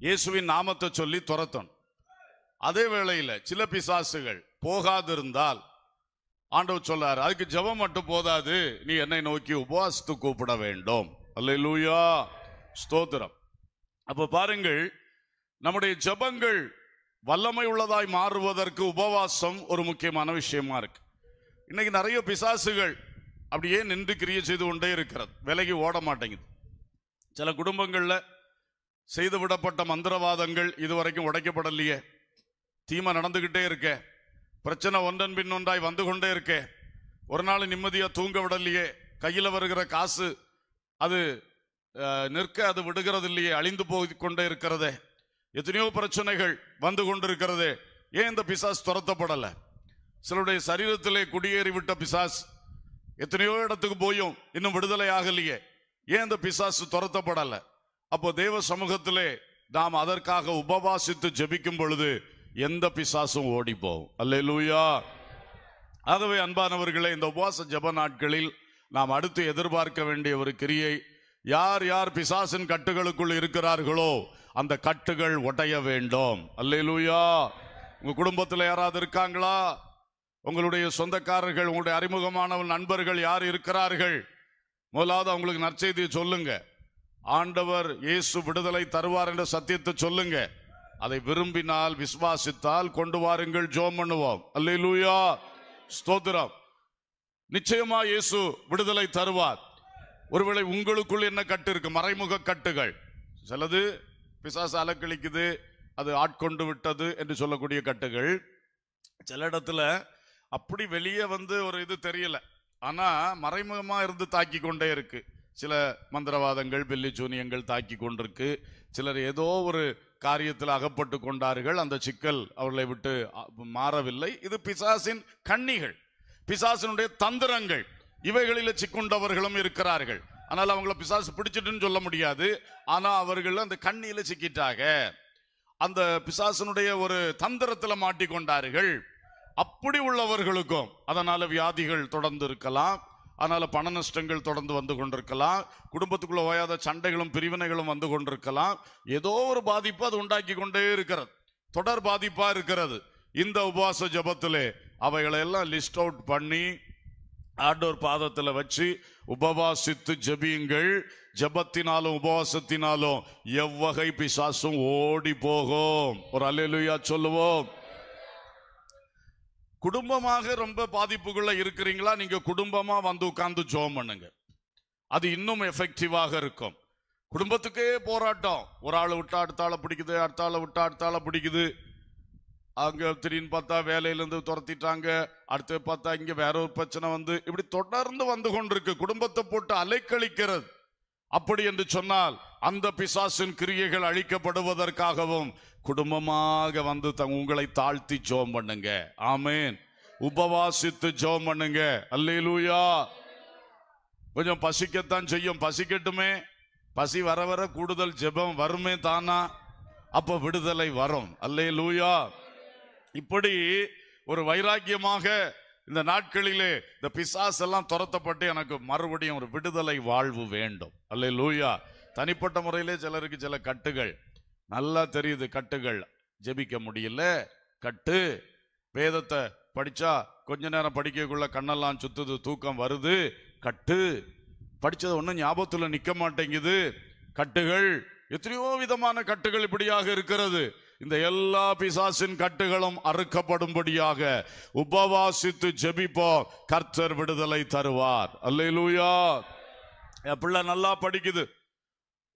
இயேசுவின் நாமத்தை சொல்லி துரத்தணும் அதே வேளையில் சில பிசாசுகள் போகாதிருந்தால் ஆண்டவர் சொல்லாரு அதுக்கு ஜபம் மட்டும் போதாது நீ என்னை நோக்கி உபவாசத்து கூப்பிட வேண்டும் அல்ல லூயா ஸ்தோத்திரம் அப்ப பாருங்கள் நம்முடைய ஜபங்கள் வல்லமை உள்ளதாய் மாறுவதற்கு உபவாசம் ஒரு முக்கியமான விஷயமா இருக்கு இன்னைக்கு நிறைய பிசாசுகள் அப்படியே நின்று கிரிய செய்து கொண்டே இருக்கிறது விலகி ஓட மாட்டேங்குது சில குடும்பங்களில் செய்து விடப்பட்ட மந்திரவாதங்கள் இதுவரைக்கும் உடைக்கப்படலையே தீமை நடந்துகிட்டே இருக்க பிரச்சனை ஒன்றன் பின் ஒன்றாய் வந்து கொண்டே இருக்க ஒரு நாள் நிம்மதியாக தூங்க விடலையே கையில் வருகிற காசு அது நிற்க அது விடுகிறது இல்லையே அழிந்து போய் கொண்டே இருக்கிறதே எத்தனையோ பிரச்சனைகள் வந்து கொண்டிருக்கிறது ஏன் இந்த பிசாஸ் துரத்தப்படலை சிலருடைய சரீரத்திலே குடியேறி விட்ட பிசாஸ் எத்தனையோ இடத்துக்கு போயும் இன்னும் விடுதலை ஆகலையே ஏன் இந்த பிசாசு துரத்தப்படலை அப்போ தேவ சமூகத்திலே நாம் அதற்காக உபவாசித்து ஜபிக்கும் பொழுது எந்த பிசாசும் ஓடி போகும் அல்ல லூயா ஆகவே அன்பானவர்களே இந்த உபவாச ஜப நாட்களில் நாம் அடுத்து எதிர்பார்க்க வேண்டிய ஒரு கிரியை யார் யார் பிசாசின் கட்டுகளுக்குள் இருக்கிறார்களோ அந்த கட்டுகள் உடைய வேண்டும் அல்ல லூயா உங்க குடும்பத்தில் யாராவது இருக்காங்களா உங்களுடைய சொந்தக்காரர்கள் உங்களுடைய அறிமுகமான நண்பர்கள் யார் இருக்கிறார்கள் முதலாவது அவங்களுக்கு நற்செய்தியை சொல்லுங்க ஆண்டவர் இயேசு விடுதலை தருவார் என்ற சத்தியத்தை சொல்லுங்க அதை விரும்பினால் விசுவாசித்தால் கொண்டு வாருங்கள் ஜோம் பண்ணுவோம் அல்லூயா ஸ்தோத்திரம் நிச்சயமா இயேசு விடுதலை தருவார் ஒருவேளை உங்களுக்குள் என்ன கட்டு இருக்கு மறைமுக கட்டுகள் சிலது பிசாசு அலக்கழிக்குது அது ஆட்கொண்டு விட்டது என்று சொல்லக்கூடிய கட்டுகள் சில இடத்துல அப்படி வெளியே வந்து ஒரு இது தெரியல ஆனா மறைமுகமா இருந்து தாக்கி கொண்டே இருக்கு சில மந்திரவாதங்கள் பில்லி சூனியங்கள் தாக்கி கொண்டிருக்கு சிலர் ஏதோ ஒரு காரியத்தில் அகப்பட்டு கொண்டார்கள் அந்த சிக்கல் அவர்களை விட்டு மாறவில்லை இது பிசாசின் கண்ணிகள் பிசாசினுடைய தந்திரங்கள் இவைகளில் சிக்குண்டவர்களும் இருக்கிறார்கள் ஆனால் அவங்கள பிசாசு பிடிச்சிட்டுன்னு சொல்ல முடியாது ஆனால் அவர்கள் அந்த கண்ணியில் சிக்கிட்டாங்க அந்த பிசாசனுடைய ஒரு தந்திரத்தில் மாட்டிக்கொண்டார்கள் அப்படி உள்ளவர்களுக்கும் அதனால வியாதிகள் தொடர்ந்து இருக்கலாம் அதனால் பண நஷ்டங்கள் தொடர்ந்து வந்து கொண்டிருக்கலாம் குடும்பத்துக்குள்ளே ஓயாத சண்டைகளும் பிரிவினைகளும் வந்து கொண்டிருக்கலாம் ஏதோ ஒரு பாதிப்பு அது உண்டாக்கி கொண்டே இருக்கிறது தொடர் பாதிப்பாக இருக்கிறது இந்த உபவாச ஜபத்திலே அவைகளையெல்லாம் லிஸ்ட் அவுட் பண்ணி ஆண்டோர் பாதத்தில் வச்சு உபவாசித்து ஜபியுங்கள் ஜபத்தினாலும் உபவாசத்தினாலும் எவ்வகை பிசாசும் ஓடி போகும் ஒரு அலையிலுயா சொல்லுவோம் குடும்பமாக ரொம்ப பாதிப்புக்குள்ள இருக்கிறீங்களா நீங்க குடும்பமா வந்து உட்கார்ந்து ஜோம் பண்ணுங்க அது இன்னும் எஃபெக்டிவாக இருக்கும் குடும்பத்துக்கே போராட்டம் ஒரு ஆள் விட்டா அடுத்த பிடிக்குது அடுத்த ஆளை விட்டா அடுத்தால பிடிக்குது அங்க திடீர்னு பார்த்தா வேலையிலேருந்து துரத்திட்டாங்க அடுத்து பார்த்தா இங்க வேற ஒரு பிரச்சனை வந்து இப்படி தொடர்ந்து வந்து கொண்டிருக்கு குடும்பத்தை போட்டு அலைக்கழிக்கிறது அப்படி என்று சொன்னால் அந்த பிசாசின் கிரியைகள் அழிக்கப்படுவதற்காகவும் குடும்பமாக வந்து உங்களை தாழ்த்தி ஜோம் பண்ணுங்க ஆமேன் உபவாசித்து ஜோம் பண்ணுங்க அல்லூயா கொஞ்சம் பசிக்கத்தான் செய்யும் பசிக்கட்டுமே பசி வர வர கூடுதல் ஜெபம் வருமே தானா அப்ப விடுதலை வரும் அல்லே லூயா இப்படி ஒரு வைராக்கியமாக இந்த நாட்களிலே இந்த பிசாஸ் எல்லாம் துரத்தப்பட்டு எனக்கு மறுபடியும் ஒரு விடுதலை வாழ்வு வேண்டும் அல்லே லூயா தனிப்பட்ட முறையிலே சிலருக்கு சில கட்டுகள் நல்லா தெரியுது கட்டுகள் ஜெபிக்க முடியல கட்டு வேதத்தை படிச்சா கொஞ்ச நேரம் படிக்கக்குள்ள கண்ணெல்லாம் சுத்துது தூக்கம் வருது கட்டு படிச்சது ஒன்றும் ஞாபகத்தில் நிற்க மாட்டேங்குது கட்டுகள் எத்தனையோ விதமான கட்டுகள் இப்படியாக இருக்கிறது இந்த எல்லா பிசாசின் கட்டுகளும் அறுக்கப்படும்படியாக உபவாசித்து ஜெபிப்போ கர்த்தர் விடுதலை தருவார் அல்லையிலூயா பிள்ளை நல்லா படிக்குது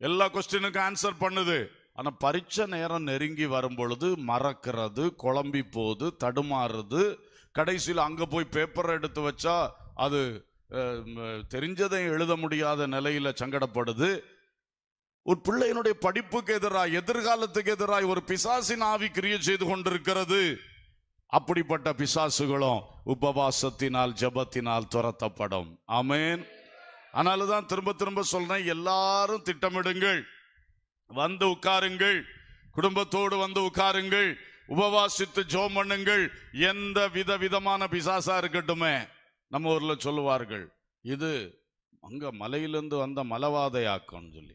எல்லா கொஸ்டினுக்கும் ஆன்சர் பண்ணுது ஆனால் பரீட்சை நேரம் நெருங்கி வரும் பொழுது மறக்கிறது குழம்பி போகுது தடுமாறுறது கடைசியில் அங்கே போய் பேப்பரை எடுத்து வச்சா அது தெரிஞ்சதை எழுத முடியாத நிலையில் சங்கடப்படுது ஒரு பிள்ளையினுடைய படிப்புக்கு எதிராக எதிர்காலத்துக்கு எதிராக ஒரு பிசாசின் ஆவி கிரியை செய்து கொண்டிருக்கிறது அப்படிப்பட்ட பிசாசுகளும் உபவாசத்தினால் ஜபத்தினால் துரத்தப்படும் அமேன் அதனால தான் திரும்ப திரும்ப சொல்றேன் எல்லாரும் திட்டமிடுங்கள் வந்து உட்காருங்கள் குடும்பத்தோடு வந்து உட்காருங்கள் உபவாசித்து ஜோம் பண்ணுங்கள் எந்த வித விதமான பிசாசா இருக்கட்டுமே நம்ம ஊர்ல சொல்லுவார்கள் இது அங்க மலையிலிருந்து வந்த மலவாதை சொல்லி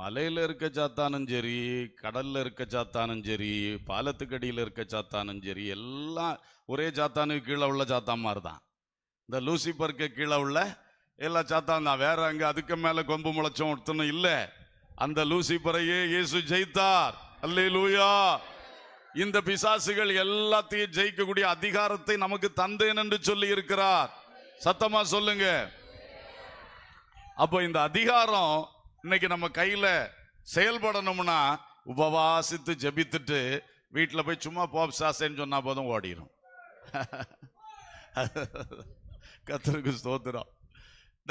மலையில இருக்க சாத்தானும் சரி கடல்ல இருக்க சாத்தானும் சரி பாலத்துக்கடியில் இருக்க சாத்தானும் சரி எல்லாம் ஒரே சாத்தானுக்கு கீழே உள்ள சாத்தான் மாதிரி தான் இந்த லூசிபர்க்கு கீழே உள்ள எல்லாம் சாத்தா நான் வேற அங்கே அதுக்கு மேலே கொம்பு முளைச்சோம் ஒருத்தனும் இல்லை அந்த லூசிபரையே இயேசு ஜெயித்தார் அல்லே லூயா இந்த பிசாசுகள் எல்லாத்தையும் ஜெயிக்கக்கூடிய அதிகாரத்தை நமக்கு தந்தேன் என்று சொல்லி இருக்கிறார் சத்தமா சொல்லுங்க அப்போ இந்த அதிகாரம் இன்னைக்கு நம்ம கையில் செயல்படணும்னா உபவாசித்து ஜபித்துட்டு வீட்டில் போய் சும்மா போப் சாசேன்னு சொன்னா போதும் ஓடிடும் கத்தருக்கு ஸ்தோத்திரம்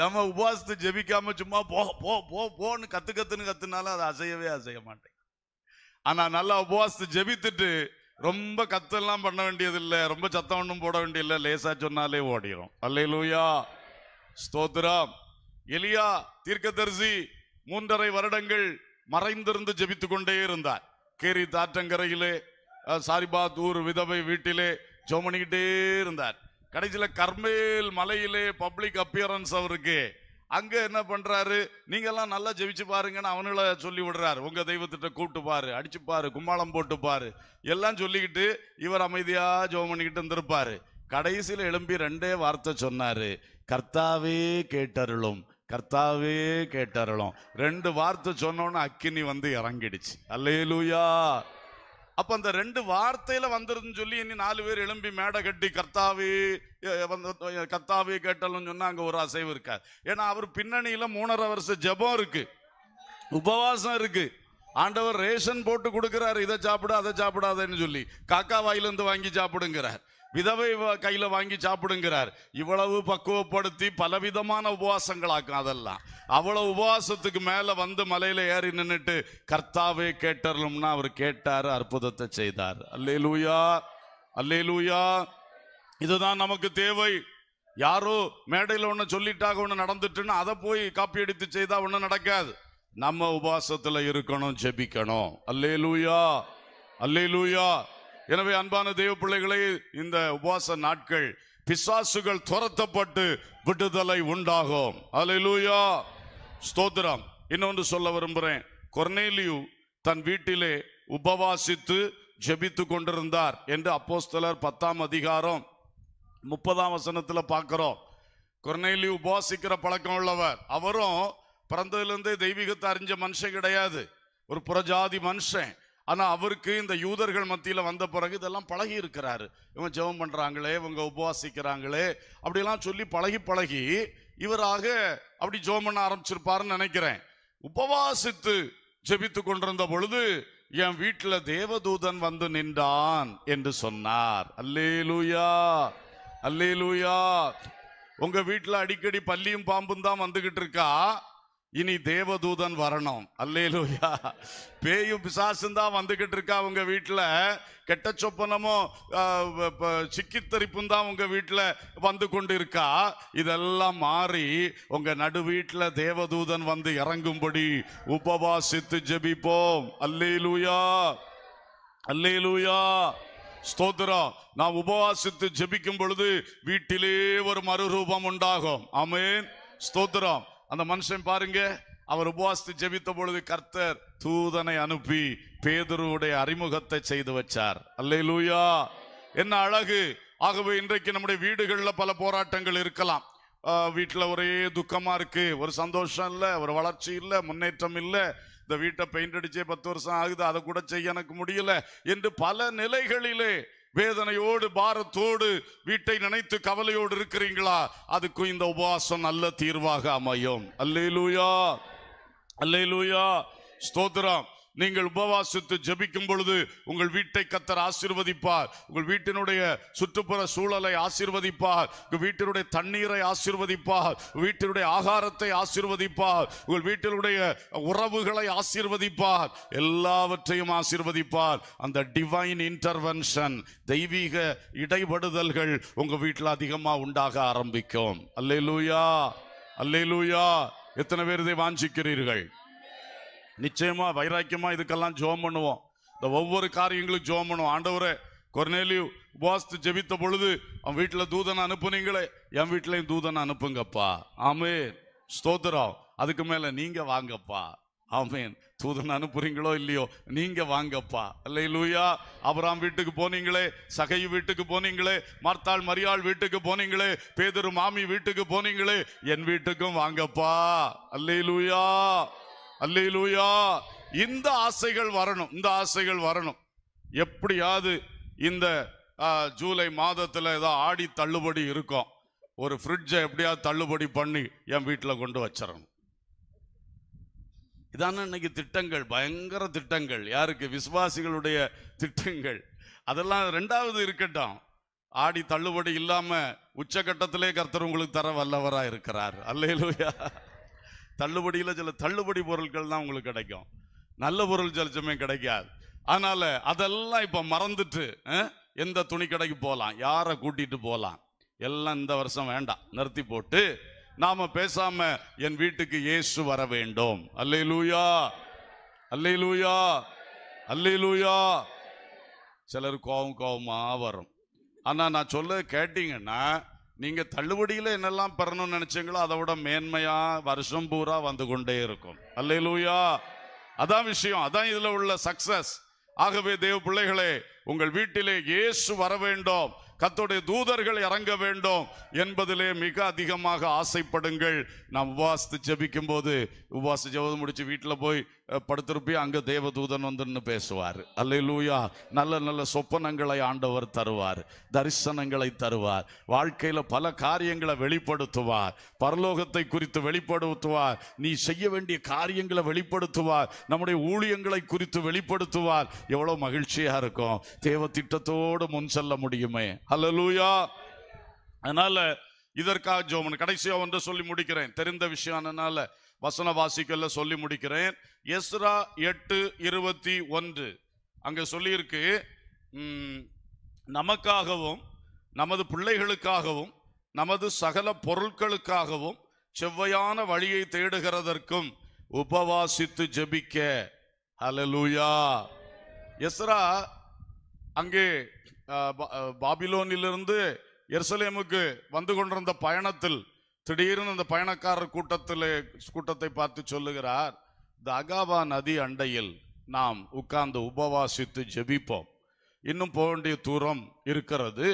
நம்ம உபாசத்து ஜெபிக்காம சும்மா போ போ போ போன்னு கத்து கத்துன்னு கத்துனாலும் அதை அசையவே அசைய மாட்டேன் ஆனா நல்லா உபவாசத்து ஜெபித்துட்டு ரொம்ப கத்தெல்லாம் பண்ண வேண்டியதில்லை ரொம்ப சத்தம் ஒன்றும் போட வேண்டியதில்லை லேசா சொன்னாலே ஓடிடும் அல்லையிலூயா ஸ்தோத்ராம் எலியா தீர்க்கதரிசி மூன்றரை வருடங்கள் மறைந்திருந்து ஜெபித்து கொண்டே இருந்தார் கேரி தாற்றங்கரையிலே சாரிபாத் ஊர் விதவை வீட்டிலே ஜோமணிக்கிட்டே இருந்தார் கடைசியில் கர்மேல் மலையிலே பப்ளிக் அப்பியரன்ஸ் அவருக்கு அங்க என்ன பண்றாரு நீங்க எல்லாம் நல்லா ஜெபிச்சு பாருங்கன்னு அவனுங்கள சொல்லி விடுறாரு உங்க தெய்வத்திட்ட கூப்பிட்டு பாரு அடிச்சு பாரு கும்மாளம் போட்டு பாரு எல்லாம் சொல்லிக்கிட்டு இவர் அமைதியா ஜோம் பண்ணிக்கிட்டு இருந்திருப்பாரு கடைசியில் எழும்பி ரெண்டே வார்த்தை சொன்னாரு கர்த்தாவே கேட்டருளும் கர்த்தாவே கேட்டருளும் ரெண்டு வார்த்தை சொன்னோன்னு அக்கினி வந்து இறங்கிடுச்சு அல்லேலூயா அப்ப அந்த ரெண்டு வார்த்தையில வந்துருதுன்னு சொல்லி இனி நாலு பேர் எழும்பி மேடை கட்டி கர்த்தாவே கர்த்தாவே கேட்டலும் சொன்னா அங்க ஒரு அசைவு இருக்காது ஏன்னா அவர் பின்னணியில மூணரை வருஷம் ஜபம் இருக்கு உபவாசம் இருக்கு ஆண்டவர் ரேஷன் போட்டு கொடுக்கிறார் இதை சாப்பிடு அதை சாப்பிடாதேன்னு சொல்லி காக்கா வாயிலிருந்து வாங்கி சாப்பிடுங்கிறார் விதவை கையில் வாங்கி சாப்பிடுங்கிறார் இவ்வளவு பக்குவப்படுத்தி பலவிதமான உபவாசங்களாக்கும் அதெல்லாம் அவ்வளோ உபவாசத்துக்கு மேலே வந்து மலையில் ஏறி நின்றுட்டு கர்த்தாவே கேட்டர்லும்னா அவர் கேட்டார் அற்புதத்தை செய்தார் அல்லே லூயா அல்லே லூயா இதுதான் நமக்கு தேவை யாரோ மேடையில் ஒன்று சொல்லிட்டாக ஒன்று நடந்துட்டுன்னு அதை போய் காப்பி எடுத்து செய்தால் ஒன்றும் நடக்காது நம்ம உபவாசத்தில் இருக்கணும் ஜெபிக்கணும் அல்லே லூயா அல்லே லூயா எனவே அன்பான தெய்வ பிள்ளைகளே இந்த உபவாச நாட்கள் பிசாசுகள் துரத்தப்பட்டு விடுதலை உண்டாகும் அலையிலூயா ஸ்தோத்ரம் இன்னொன்று சொல்ல விரும்புகிறேன் கொர்னேலியு தன் வீட்டிலே உபவாசித்து ஜெபித்து கொண்டிருந்தார் என்று அப்போஸ்தலர் பத்தாம் அதிகாரம் முப்பதாம் வசனத்தில் பார்க்கிறோம் கொர்னேலியு உபவாசிக்கிற பழக்கம் உள்ளவர் அவரும் பிறந்ததுலேருந்தே தெய்வீகத்தை அறிஞ்ச மனுஷன் கிடையாது ஒரு புறஜாதி மனுஷன் ஆனால் அவருக்கு இந்த யூதர்கள் மத்தியில் வந்த பிறகு இதெல்லாம் பழகி இருக்கிறாரு இவன் ஜெபம் பண்ணுறாங்களே இவங்க உபவாசிக்கிறாங்களே அப்படிலாம் சொல்லி பழகி பழகி இவராக அப்படி ஜெபம் பண்ண ஆரம்பிச்சிருப்பாருன்னு நினைக்கிறேன் உபவாசித்து ஜெபித்து கொண்டிருந்த பொழுது என் வீட்டில் தேவதூதன் வந்து நின்றான் என்று சொன்னார் அல்லே லூயா அல்லே லூயா உங்கள் வீட்டில் அடிக்கடி பள்ளியும் பாம்பும் தான் வந்துகிட்டு இருக்கா இனி தேவதூதன் வரணும் அல்லேலூயா பேயும் பிசாசும் தான் வந்துகிட்டு இருக்கா உங்க வீட்டில் கெட்ட சொப்பனமும் சிக்கித்தரிப்பும் தான் உங்க வீட்டில் வந்து கொண்டு இருக்கா இதெல்லாம் மாறி உங்க நடு வீட்டில் தேவதூதன் வந்து இறங்கும்படி உபவாசித்து ஜபிப்போம் அல்லேலூயா அல்லேலூயா ஸ்தோத்திரம் நான் உபவாசித்து ஜபிக்கும் பொழுது வீட்டிலே ஒரு மறுரூபம் உண்டாகும் அமேன் ஸ்தோத்திரம் அந்த மனுஷன் பாருங்க அவர் உபவாசித்து ஜெபித்த பொழுது கர்த்தர் தூதனை அனுப்பி பேதருடைய அறிமுகத்தை செய்து வச்சார் அல்லே லூயா என்ன அழகு ஆகவே இன்றைக்கு நம்முடைய வீடுகளில் பல போராட்டங்கள் இருக்கலாம் வீட்டில் ஒரே துக்கமாக இருக்கு ஒரு சந்தோஷம் இல்லை ஒரு வளர்ச்சி இல்லை முன்னேற்றம் இல்லை இந்த வீட்டை பெயிண்ட் அடிச்சே பத்து வருஷம் ஆகுது அதை கூட செய்ய எனக்கு முடியல என்று பல நிலைகளிலே வேதனையோடு பாரத்தோடு வீட்டை நினைத்து கவலையோடு இருக்கிறீங்களா அதுக்கும் இந்த உபவாசம் நல்ல தீர்வாக அமையும் அல்லேலூயா அல்லேலூயா ஸ்தோத்திரம் நீங்கள் உபவாசித்து ஜபிக்கும் பொழுது உங்கள் வீட்டை கத்தர் ஆசிர்வதிப்பார் உங்கள் வீட்டினுடைய சுற்றுப்புற சூழலை ஆசிர்வதிப்பார் உங்கள் வீட்டினுடைய தண்ணீரை ஆசிர்வதிப்பார் வீட்டினுடைய ஆகாரத்தை ஆசிர்வதிப்பார் உங்கள் வீட்டினுடைய உறவுகளை ஆசிர்வதிப்பார் எல்லாவற்றையும் ஆசிர்வதிப்பார் அந்த டிவைன் இன்டர்வென்ஷன் தெய்வீக இடைபடுதல்கள் உங்க வீட்டில் அதிகமாக உண்டாக ஆரம்பிக்கும் அல்லே லூயா அல்லே லூயா எத்தனை பேர் இதை வாஞ்சிக்கிறீர்கள் நிச்சயமா வைராக்கியமா இதுக்கெல்லாம் ஜோம் பண்ணுவோம் இந்த ஒவ்வொரு காரியங்களும் ஜோம் பண்ணுவோம் ஆண்டவரே கொர்னேலியூ உபாசித்து ஜெபித்த பொழுது அவன் வீட்டில் தூதனை அனுப்புனீங்களே என் வீட்டிலையும் தூதனை அனுப்புங்கப்பா ஆமேன் ஸ்தோத்திரம் அதுக்கு மேலே நீங்கள் வாங்கப்பா ஆமேன் தூதன் அனுப்புறீங்களோ இல்லையோ நீங்க வாங்கப்பா இல்லை லூயா அபராம் வீட்டுக்கு போனீங்களே சகை வீட்டுக்கு போனீங்களே மர்த்தாள் மரியாள் வீட்டுக்கு போனீங்களே பேதரு மாமி வீட்டுக்கு போனீங்களே என் வீட்டுக்கும் வாங்கப்பா அல்லை லூயா அல்லையிலூயா இந்த ஆசைகள் வரணும் இந்த ஆசைகள் வரணும் எப்படியாவது இந்த ஜூலை மாதத்தில் ஏதோ ஆடி தள்ளுபடி இருக்கும் ஒரு ஃப்ரிட்ஜை எப்படியாவது தள்ளுபடி பண்ணி என் வீட்டில் கொண்டு வச்சிடணும் இதான இன்னைக்கு திட்டங்கள் பயங்கர திட்டங்கள் யாருக்கு விசுவாசிகளுடைய திட்டங்கள் அதெல்லாம் ரெண்டாவது இருக்கட்டும் ஆடி தள்ளுபடி இல்லாமல் உச்சகட்டத்திலே கர்த்தர் உங்களுக்கு தர வல்லவராக இருக்கிறார் அல்லையிலுயா தள்ளுபடியில் சில தள்ளுபடி பொருட்கள் தான் உங்களுக்கு கிடைக்கும் நல்ல பொருள் சில கிடைக்காது அதனால அதெல்லாம் இப்போ மறந்துட்டு எந்த துணி கடைக்கு போகலாம் யாரை கூட்டிட்டு போகலாம் எல்லாம் இந்த வருஷம் வேண்டாம் நிறுத்தி போட்டு நாம பேசாம என் வீட்டுக்கு ஏசு வர வேண்டும் அல்லை லூயா அல்லை லூயா அல்லை லூயா சிலர் கோவம் கோவமாக வரும் ஆனால் நான் சொல்ல கேட்டீங்கன்னா நீங்க தள்ளுபடியில என்னெல்லாம் பெறணும்னு நினைச்சீங்களோ அதை விட மேன்மையா வருஷம் பூரா வந்து கொண்டே இருக்கும் அல்லையிலூயா அதான் விஷயம் அதான் இதுல உள்ள சக்சஸ் ஆகவே தேவ பிள்ளைகளே உங்கள் வீட்டிலே இயேசு வர வேண்டும் கத்துடைய தூதர்கள் இறங்க வேண்டும் என்பதிலே மிக அதிகமாக ஆசைப்படுங்கள் நாம் உபவாசத்து ஜபிக்கும் போது உபவாச ஜபம் முடிச்சு வீட்டில் போய் படுத்திருப்பி அங்கே தேவதூதன் வந்துன்னு பேசுவார் அல்லூயா நல்ல நல்ல சொப்பனங்களை ஆண்டவர் தருவார் தரிசனங்களை தருவார் வாழ்க்கையில பல காரியங்களை வெளிப்படுத்துவார் பரலோகத்தை குறித்து வெளிப்படுத்துவார் நீ செய்ய வேண்டிய காரியங்களை வெளிப்படுத்துவார் நம்முடைய ஊழியங்களை குறித்து வெளிப்படுத்துவார் எவ்வளோ மகிழ்ச்சியா இருக்கும் தேவ திட்டத்தோடு முன் செல்ல முடியுமே லூயா அதனால இதற்காக ஜோமன் கடைசியா ஒன்று சொல்லி முடிக்கிறேன் தெரிந்த விஷயம் அதனால் வசன வாசிக்கல சொல்லி முடிக்கிறேன் எஸ்ரா எட்டு இருபத்தி ஒன்று அங்கே சொல்லியிருக்கு நமக்காகவும் நமது பிள்ளைகளுக்காகவும் நமது சகல பொருட்களுக்காகவும் செவ்வையான வழியை தேடுகிறதற்கும் உபவாசித்து ஜபிக்க ஹலலூயா எஸ்ரா அங்கே பாபிலோனிலிருந்து எருசலேமுக்கு வந்து கொண்டிருந்த பயணத்தில் திடீர்னு அந்த பயணக்காரர் கூட்டத்தில் கூட்டத்தை பார்த்து சொல்லுகிறார் இந்த நதி அண்டையில் நாம் உட்கார்ந்து உபவாசித்து ஜெபிப்போம் இன்னும் போக வேண்டிய தூரம் இருக்கிறது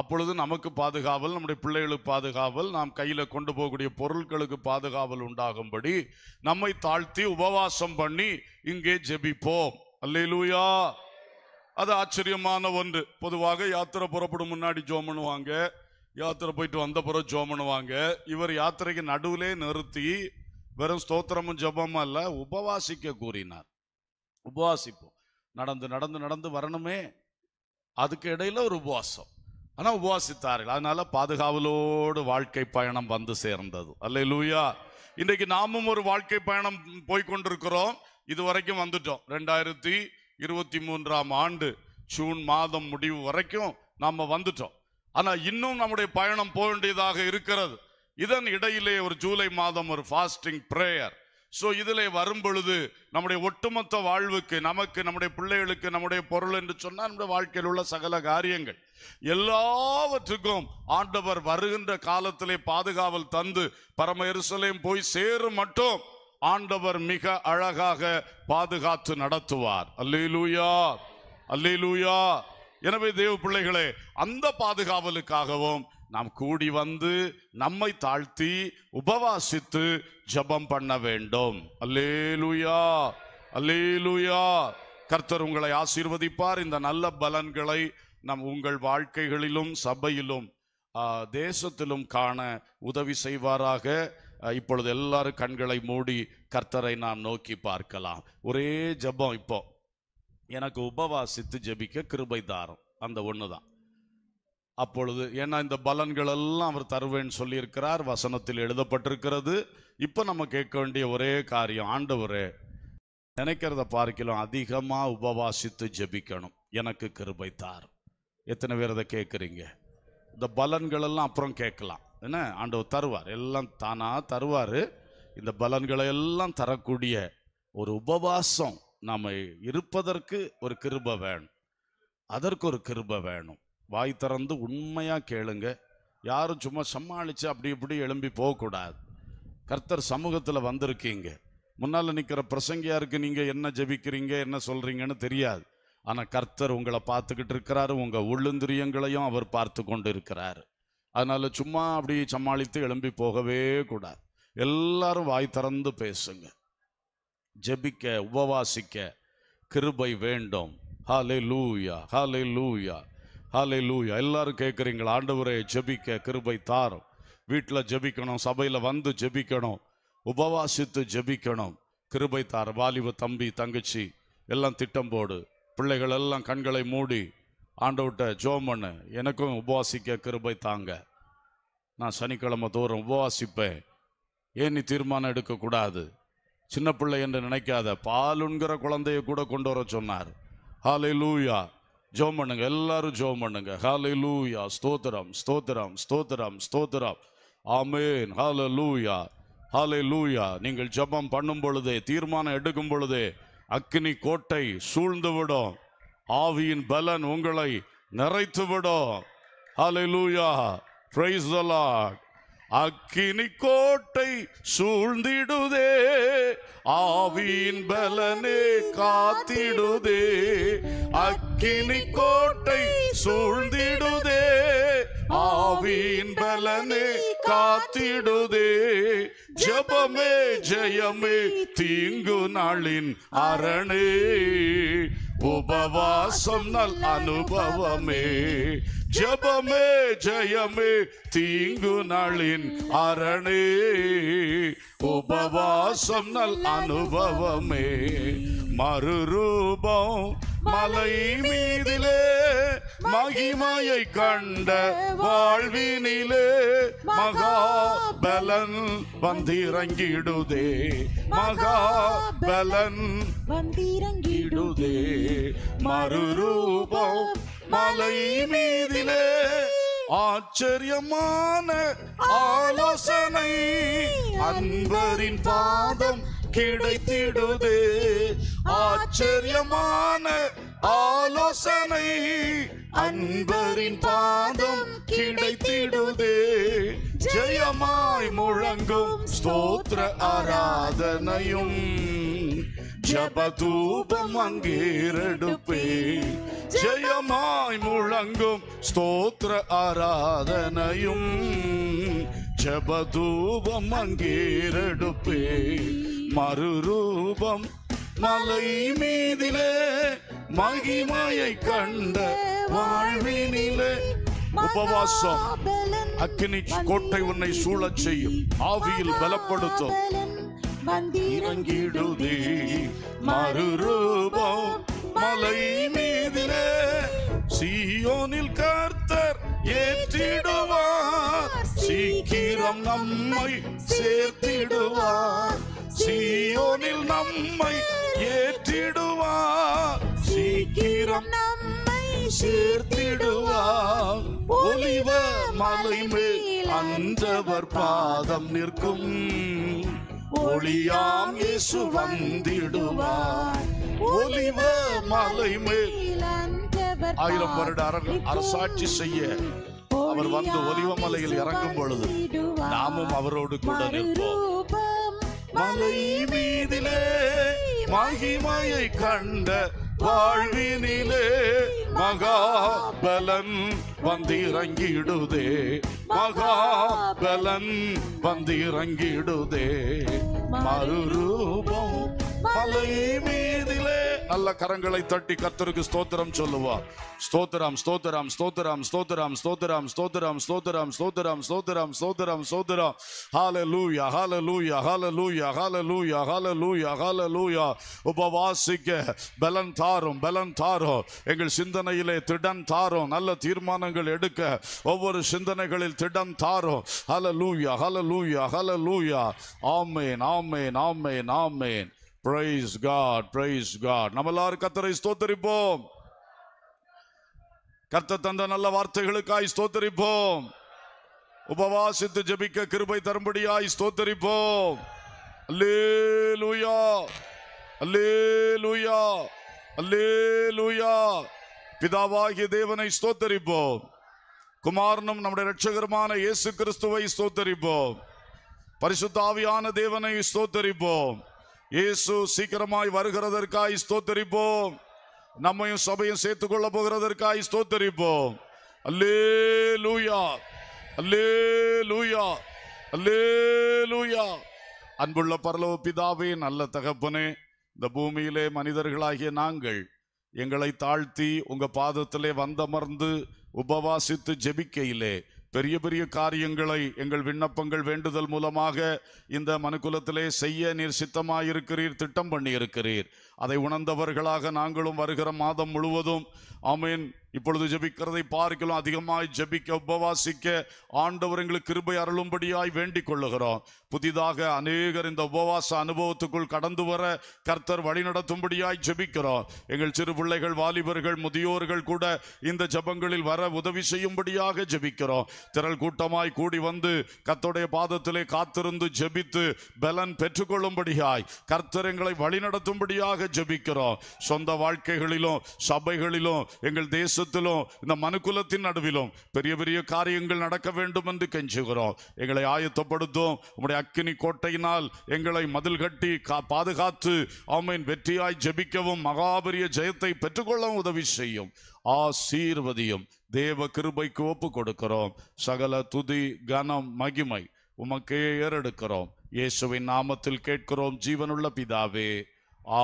அப்பொழுது நமக்கு பாதுகாவல் நம்முடைய பிள்ளைகளுக்கு பாதுகாவல் நாம் கையில் கொண்டு போகக்கூடிய பொருட்களுக்கு பாதுகாவல் உண்டாகும்படி நம்மை தாழ்த்தி உபவாசம் பண்ணி இங்கே ஜெபிப்போம் அல்லையிலூயா அது ஆச்சரியமான ஒன்று பொதுவாக யாத்திரை புறப்படும் முன்னாடி ஜோம் பண்ணுவாங்க யாத்திரை போயிட்டு வந்த பிறகு ஜோம் பண்ணுவாங்க இவர் யாத்திரைக்கு நடுவிலே நிறுத்தி வெறும் ஸ்தோத்திரமும் ஜபமும் அல்ல உபவாசிக்க கூறினார் உபவாசிப்போம் நடந்து நடந்து நடந்து வரணுமே அதுக்கு இடையில ஒரு உபவாசம் ஆனால் உபவாசித்தார்கள் அதனால பாதுகாவலோடு வாழ்க்கை பயணம் வந்து சேர்ந்தது அல்ல லூயா இன்றைக்கு நாமும் ஒரு வாழ்க்கை பயணம் போய்கொண்டிருக்கிறோம் இது வரைக்கும் வந்துட்டோம் ரெண்டாயிரத்தி இருபத்தி மூன்றாம் ஆண்டு ஜூன் மாதம் முடிவு வரைக்கும் நாம் வந்துட்டோம் ஆனால் இன்னும் நம்முடைய பயணம் போக வேண்டியதாக இருக்கிறது இதன் இடையிலே ஒரு ஜூலை மாதம் ஒரு ஃபாஸ்டிங் ப்ரேயர் ஸோ இதில் வரும் பொழுது நம்முடைய ஒட்டுமொத்த வாழ்வுக்கு நமக்கு நம்முடைய பிள்ளைகளுக்கு நம்முடைய பொருள் என்று சொன்னால் நம்முடைய வாழ்க்கையில் உள்ள சகல காரியங்கள் எல்லாவற்றுக்கும் ஆண்டவர் வருகின்ற காலத்திலே பாதுகாவல் தந்து பரம எருசலையும் போய் சேரும் மட்டும் ஆண்டவர் மிக அழகாக பாதுகாத்து நடத்துவார் அல்லூயா அல்லூயா எனவே தேவ பிள்ளைகளே அந்த பாதுகாவலுக்காகவும் நாம் கூடி வந்து நம்மை தாழ்த்தி உபவாசித்து ஜபம் பண்ண வேண்டும் அல்லேலுயா அல்லேலுயா கர்த்தர் உங்களை ஆசீர்வதிப்பார் இந்த நல்ல பலன்களை நம் உங்கள் வாழ்க்கைகளிலும் சபையிலும் தேசத்திலும் காண உதவி செய்வாராக இப்பொழுது எல்லாரும் கண்களை மூடி கர்த்தரை நாம் நோக்கி பார்க்கலாம் ஒரே ஜபம் இப்போ எனக்கு உபவாசித்து ஜபிக்க கிருபை தாரம் அந்த ஒன்று தான் அப்பொழுது ஏன்னா இந்த பலன்கள் எல்லாம் அவர் தருவேன்னு சொல்லியிருக்கிறார் வசனத்தில் எழுதப்பட்டிருக்கிறது இப்போ நம்ம கேட்க வேண்டிய ஒரே காரியம் ஆண்டவரே நினைக்கிறத பார்க்கலாம் அதிகமாக உபவாசித்து ஜெபிக்கணும் எனக்கு கிருபை தார் எத்தனை பேர் அதை கேட்குறீங்க இந்த பலன்கள் எல்லாம் அப்புறம் கேட்கலாம் என்ன ஆண்டவர் தருவார் எல்லாம் தானாக தருவார் இந்த பலன்களை எல்லாம் தரக்கூடிய ஒரு உபவாசம் நம்ம இருப்பதற்கு ஒரு கிருபை வேணும் அதற்கு ஒரு கிருபை வேணும் வாய் திறந்து உண்மையாக கேளுங்க யாரும் சும்மா சமாளித்து அப்படி இப்படி எழும்பி போகக்கூடாது கர்த்தர் சமூகத்தில் வந்திருக்கீங்க முன்னால் நிற்கிற பிரசங்கியாருக்கு நீங்கள் என்ன ஜெபிக்கிறீங்க என்ன சொல்கிறீங்கன்னு தெரியாது ஆனால் கர்த்தர் உங்களை பார்த்துக்கிட்டு இருக்கிறாரு உங்கள் உள்ளுந்திரியங்களையும் அவர் பார்த்து கொண்டு இருக்கிறாரு அதனால் சும்மா அப்படி சமாளித்து எழும்பி போகவே கூடாது எல்லாரும் வாய் திறந்து பேசுங்க ஜெபிக்க உபவாசிக்க கிருபை வேண்டும் ஹாலே லூயா ஹாலே லூயா ஹாலே லூயா எல்லாரும் கேட்குறீங்களா ஆண்டவரை ஜெபிக்க கிருபை தாரும் வீட்டில் ஜெபிக்கணும் சபையில் வந்து ஜெபிக்கணும் உபவாசித்து ஜெபிக்கணும் கிருபை தார் வாலிப தம்பி தங்கச்சி எல்லாம் திட்டம் போடு பிள்ளைகள் எல்லாம் கண்களை மூடி ஆண்டவட்ட ஜோம் பண்ணு எனக்கும் உபவாசிக்க கிருபை தாங்க நான் சனிக்கிழமை தோறும் உபவாசிப்பேன் ஏன் நீ தீர்மானம் எடுக்கக்கூடாது சின்ன பிள்ளை என்று நினைக்காத பாலுங்கிற குழந்தைய கூட கொண்டு வர சொன்னார் ஹாலே லூயா ஜோம் பண்ணுங்க எல்லாரும் ஜோம் பண்ணுங்க ஹால லூயா ஸ்தோத்திரம் ஸ்தோத்திரம் ஸ்தோத்திரம் ஸ்தோத்திரம் ஆமேன் ஹால லூயா ஹாலே லூயா நீங்கள் ஜபம் பண்ணும் பொழுதே தீர்மானம் எடுக்கும் பொழுதே அக்னி கோட்டை சூழ்ந்துவிடும் ஆவியின் பலன் உங்களை நிறைத்துவிடும் ஹாலே லூயா பிரைஸ் த லார்ட் அக்கினி கோட்டை சூழ்ந்திடுதே ஆவியின் பலனே காத்திடுதே அக்கினி கோட்டை சூழ்ந்திடுதே ஆவியின் பலனே காத்திடுதே ஜபமே ஜெயமே தீங்கு நாளின் அரணே உபவாசம் நல் அனுபவமே ஜபமே ஜயமே தீங்கு நாளின் அரணே உபவாசம் நல் அனுபவமே மறுரூபம் மலை மீதிலே மகிமையை கண்ட வாழ்வினிலே மகா மகாபலன் வந்திறங்கிடுதே மகாபலன் வந்திறங்கிடுதே மறுரூபம் மலை மீதிலே ஆச்சரியமான ஆலோசனை அன்பரின் பாதம் கிடைத்திடுதே ஆச்சரியமான ஆலோசனை அன்பரின் பாதம் கிடைத்திடுதே ஜெயமாய் முழங்கும் ஸ்தோத்திர ஆராதனையும் ஜபதூபம் அங்கீரெடுப்பேன் ஜெயமாய் முழங்கும் ஸ்தோத்திர ஆராதனையும் ஜபதூபம் அங்கீரெடுப்பேன் மறுரூபம் மலை மீதிலே மகிமாயை கண்ட வாழ்வினிலே உபவாசம் அக்னி கோட்டை உன்னை சூழச் செய்யும் ஆவியில் பலப்படுத்தும் வந்திறங்கிடுதே மறுரூபம் மலை மீதிலே சீயோனில் கர்த்தர் ஏற்றிடுவார் சீக்கிரம் நம்மை சேர்த்திடுவார் சீயோனில் நம்மை ஏற்றிடுவார் சீக்கிரம் நம்மை சேர்த்திடுவார் ஒளிவ மலை மேல் அன்றவர் பாதம் நிற்கும் ஒளியாம் இயேசு வந்திடுவார் ஒளிவ மலை மேல் ஆயிரம் வருட அரசாட்சி செய்ய அவர் வந்து ஒலிவ மலையில் இறங்கும் பொழுது நாமும் அவரோடு கூட நிற்போம் மலை மீதிலே மகிமையை கண்ட வாழ்வினிலே மகாபலன் வந்திறங்கிடுதே மகாபலன் வந்திறங்கிடுதே மறுரூபம் மலை நல்ல கரங்களை தட்டி கத்தருக்கு ஸ்தோத்திரம் சொல்லுவார் ஸ்தோத்திரம் ஸ்தோத்திரம் ஸ்தோத்திரம் ஸ்தோத்திரம் ஸ்தோத்திரம் ஸ்தோத்திரம் ஸ்தோத்திரம் ஸ்தோத்திரம் ஸ்தோத்திரம் ஸ்தோத்திரம் ஸ்தோத்திரம் ஹால hallelujah hallelujah hallelujah hallelujah hallelujah ஹால லூயா உபவாசிக்க பலன் தாரும் பலன் தாரும் எங்கள் சிந்தனையிலே திடன் தாரும் நல்ல தீர்மானங்கள் எடுக்க ஒவ்வொரு சிந்தனைகளில் திடன் தாரும் ஹால hallelujah hallelujah hallelujah amen amen amen amen praise God praise God நம்ம எல்லாரும் கத்தரை ஸ்தோத்தரிப்போம் கத்த தந்த நல்ல வார்த்தைகளுக்காய் ஸ்தோத்தரிப்போம் உபவாசித்து ஜபிக்க கிருபை தரும்படியாய் ஸ்தோத்தரிப்போம் அல்லே லூயா அல்லே லூயா அல்லே லூயா பிதாவாகிய தேவனை ஸ்தோத்தரிப்போம் குமாரனும் நம்முடைய ரட்சகருமான இயேசு கிறிஸ்துவை ஸ்தோத்தரிப்போம் பரிசுத்தாவியான தேவனை ஸ்தோத்தரிப்போம் இயேசு சீக்கிரமாய் வருகிறதற்காய் ஸ்தோத்தரிப்போம் நம்மையும் சபையும் சேர்த்துக் கொள்ள போகிறதற்காய் ஸ்தோத்தரிப்போம் அல்லே லூயா அல்லே லூயா அல்லே லூயா அன்புள்ள பரலோ பிதாவே நல்ல தகப்பனே இந்த பூமியிலே மனிதர்களாகிய நாங்கள் எங்களை தாழ்த்தி உங்க பாதத்திலே வந்தமர்ந்து உபவாசித்து ஜெபிக்கையிலே பெரிய பெரிய காரியங்களை எங்கள் விண்ணப்பங்கள் வேண்டுதல் மூலமாக இந்த மனுக்குலத்திலே செய்ய நீர் சித்தமாயிருக்கிறீர் திட்டம் பண்ணியிருக்கிறீர் அதை உணர்ந்தவர்களாக நாங்களும் வருகிற மாதம் முழுவதும் அமீன் இப்பொழுது ஜபிக்கிறதை பார்க்கலாம் அதிகமாய் ஜபிக்க உபவாசிக்க ஆண்டவர் எங்களுக்கு கிருபை அருளும்படியாய் வேண்டிக் கொள்ளுகிறோம் புதிதாக அநேகர் இந்த உபவாச அனுபவத்துக்குள் கடந்து வர கர்த்தர் வழி நடத்தும்படியாய் ஜபிக்கிறோம் எங்கள் சிறு பிள்ளைகள் வாலிபர்கள் முதியோர்கள் கூட இந்த ஜபங்களில் வர உதவி செய்யும்படியாக ஜபிக்கிறோம் திரள் கூட்டமாய் கூடி வந்து கத்தோடைய பாதத்திலே காத்திருந்து ஜபித்து பலன் பெற்றுக்கொள்ளும்படியாய் கர்த்தர் எங்களை வழி நடத்தும்படியாக ஜபிக்கிறோம் சொந்த வாழ்க்கைகளிலும் சபைகளிலும் எங்கள் தேச தேசத்திலும் இந்த மனுக்குலத்தின் நடுவிலும் பெரிய பெரிய காரியங்கள் நடக்க வேண்டும் என்று கெஞ்சுகிறோம் எங்களை ஆயத்தப்படுத்தும் உங்களுடைய அக்கினி கோட்டையினால் எங்களை மதில் கட்டி பாதுகாத்து அவமையின் வெற்றியாய் ஜபிக்கவும் மகாபரிய ஜெயத்தை பெற்றுக்கொள்ளவும் உதவி செய்யும் ஆசீர்வதியும் தேவ கிருபைக்கு ஒப்பு கொடுக்கிறோம் சகல துதி கனம் மகிமை உமக்கே ஏறெடுக்கிறோம் இயேசுவின் நாமத்தில் கேட்கிறோம் ஜீவனுள்ள பிதாவே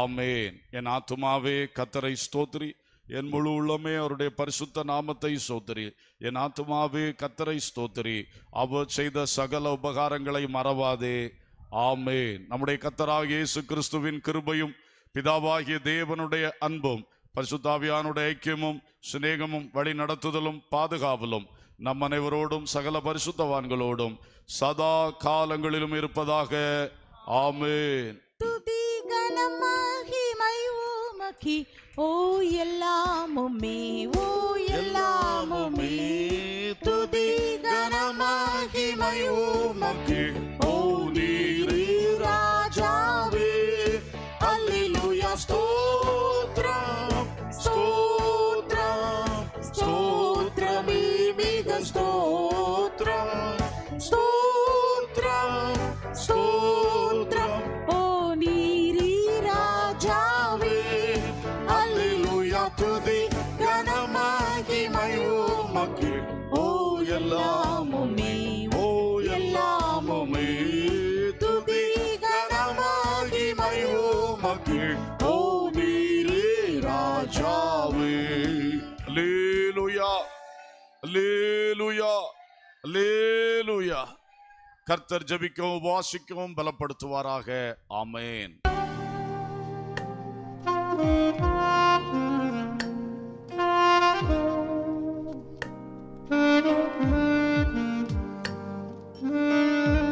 ஆமேன் என் ஆத்துமாவே கத்தரை ஸ்தோத்ரி என் முழு உள்ளமே அவருடைய பரிசுத்த நாமத்தை ஸ்தோத்திரி என் ஆத்மாவே கத்தரை ஸ்தோத்திரி அவர் செய்த சகல உபகாரங்களை மறவாதே ஆமே நம்முடைய கத்தராக இயேசு கிறிஸ்துவின் கிருபையும் பிதாவாகிய தேவனுடைய அன்பும் பரிசுத்தாவியானுடைய ஐக்கியமும் சுநேகமும் வழி நடத்துதலும் பாதுகாவலும் நம் அனைவரோடும் சகல பரிசுத்தவான்களோடும் சதா காலங்களிலும் இருப்பதாக ஆமேன் நோக்கி ஓ எல்லாமுமே ஓ எல்லாமுமே துதி கனமாகிமை உமக்கு ஓ நீரே ராஜாவே அல்லேலூயா ஸ்தோத்ரம் ஸ்தோத்ரம் ஸ்தோத்ரமே மிக ஸ்தோத்ரம் ஸ்தோத்ரம் ஸ்தோத்ரம் லேலுயா லேலுயா கர்த்தர் ஜபிக்கவும் வாசிக்கவும் பலப்படுத்துவாராக ஆமேன் Mm-hmm.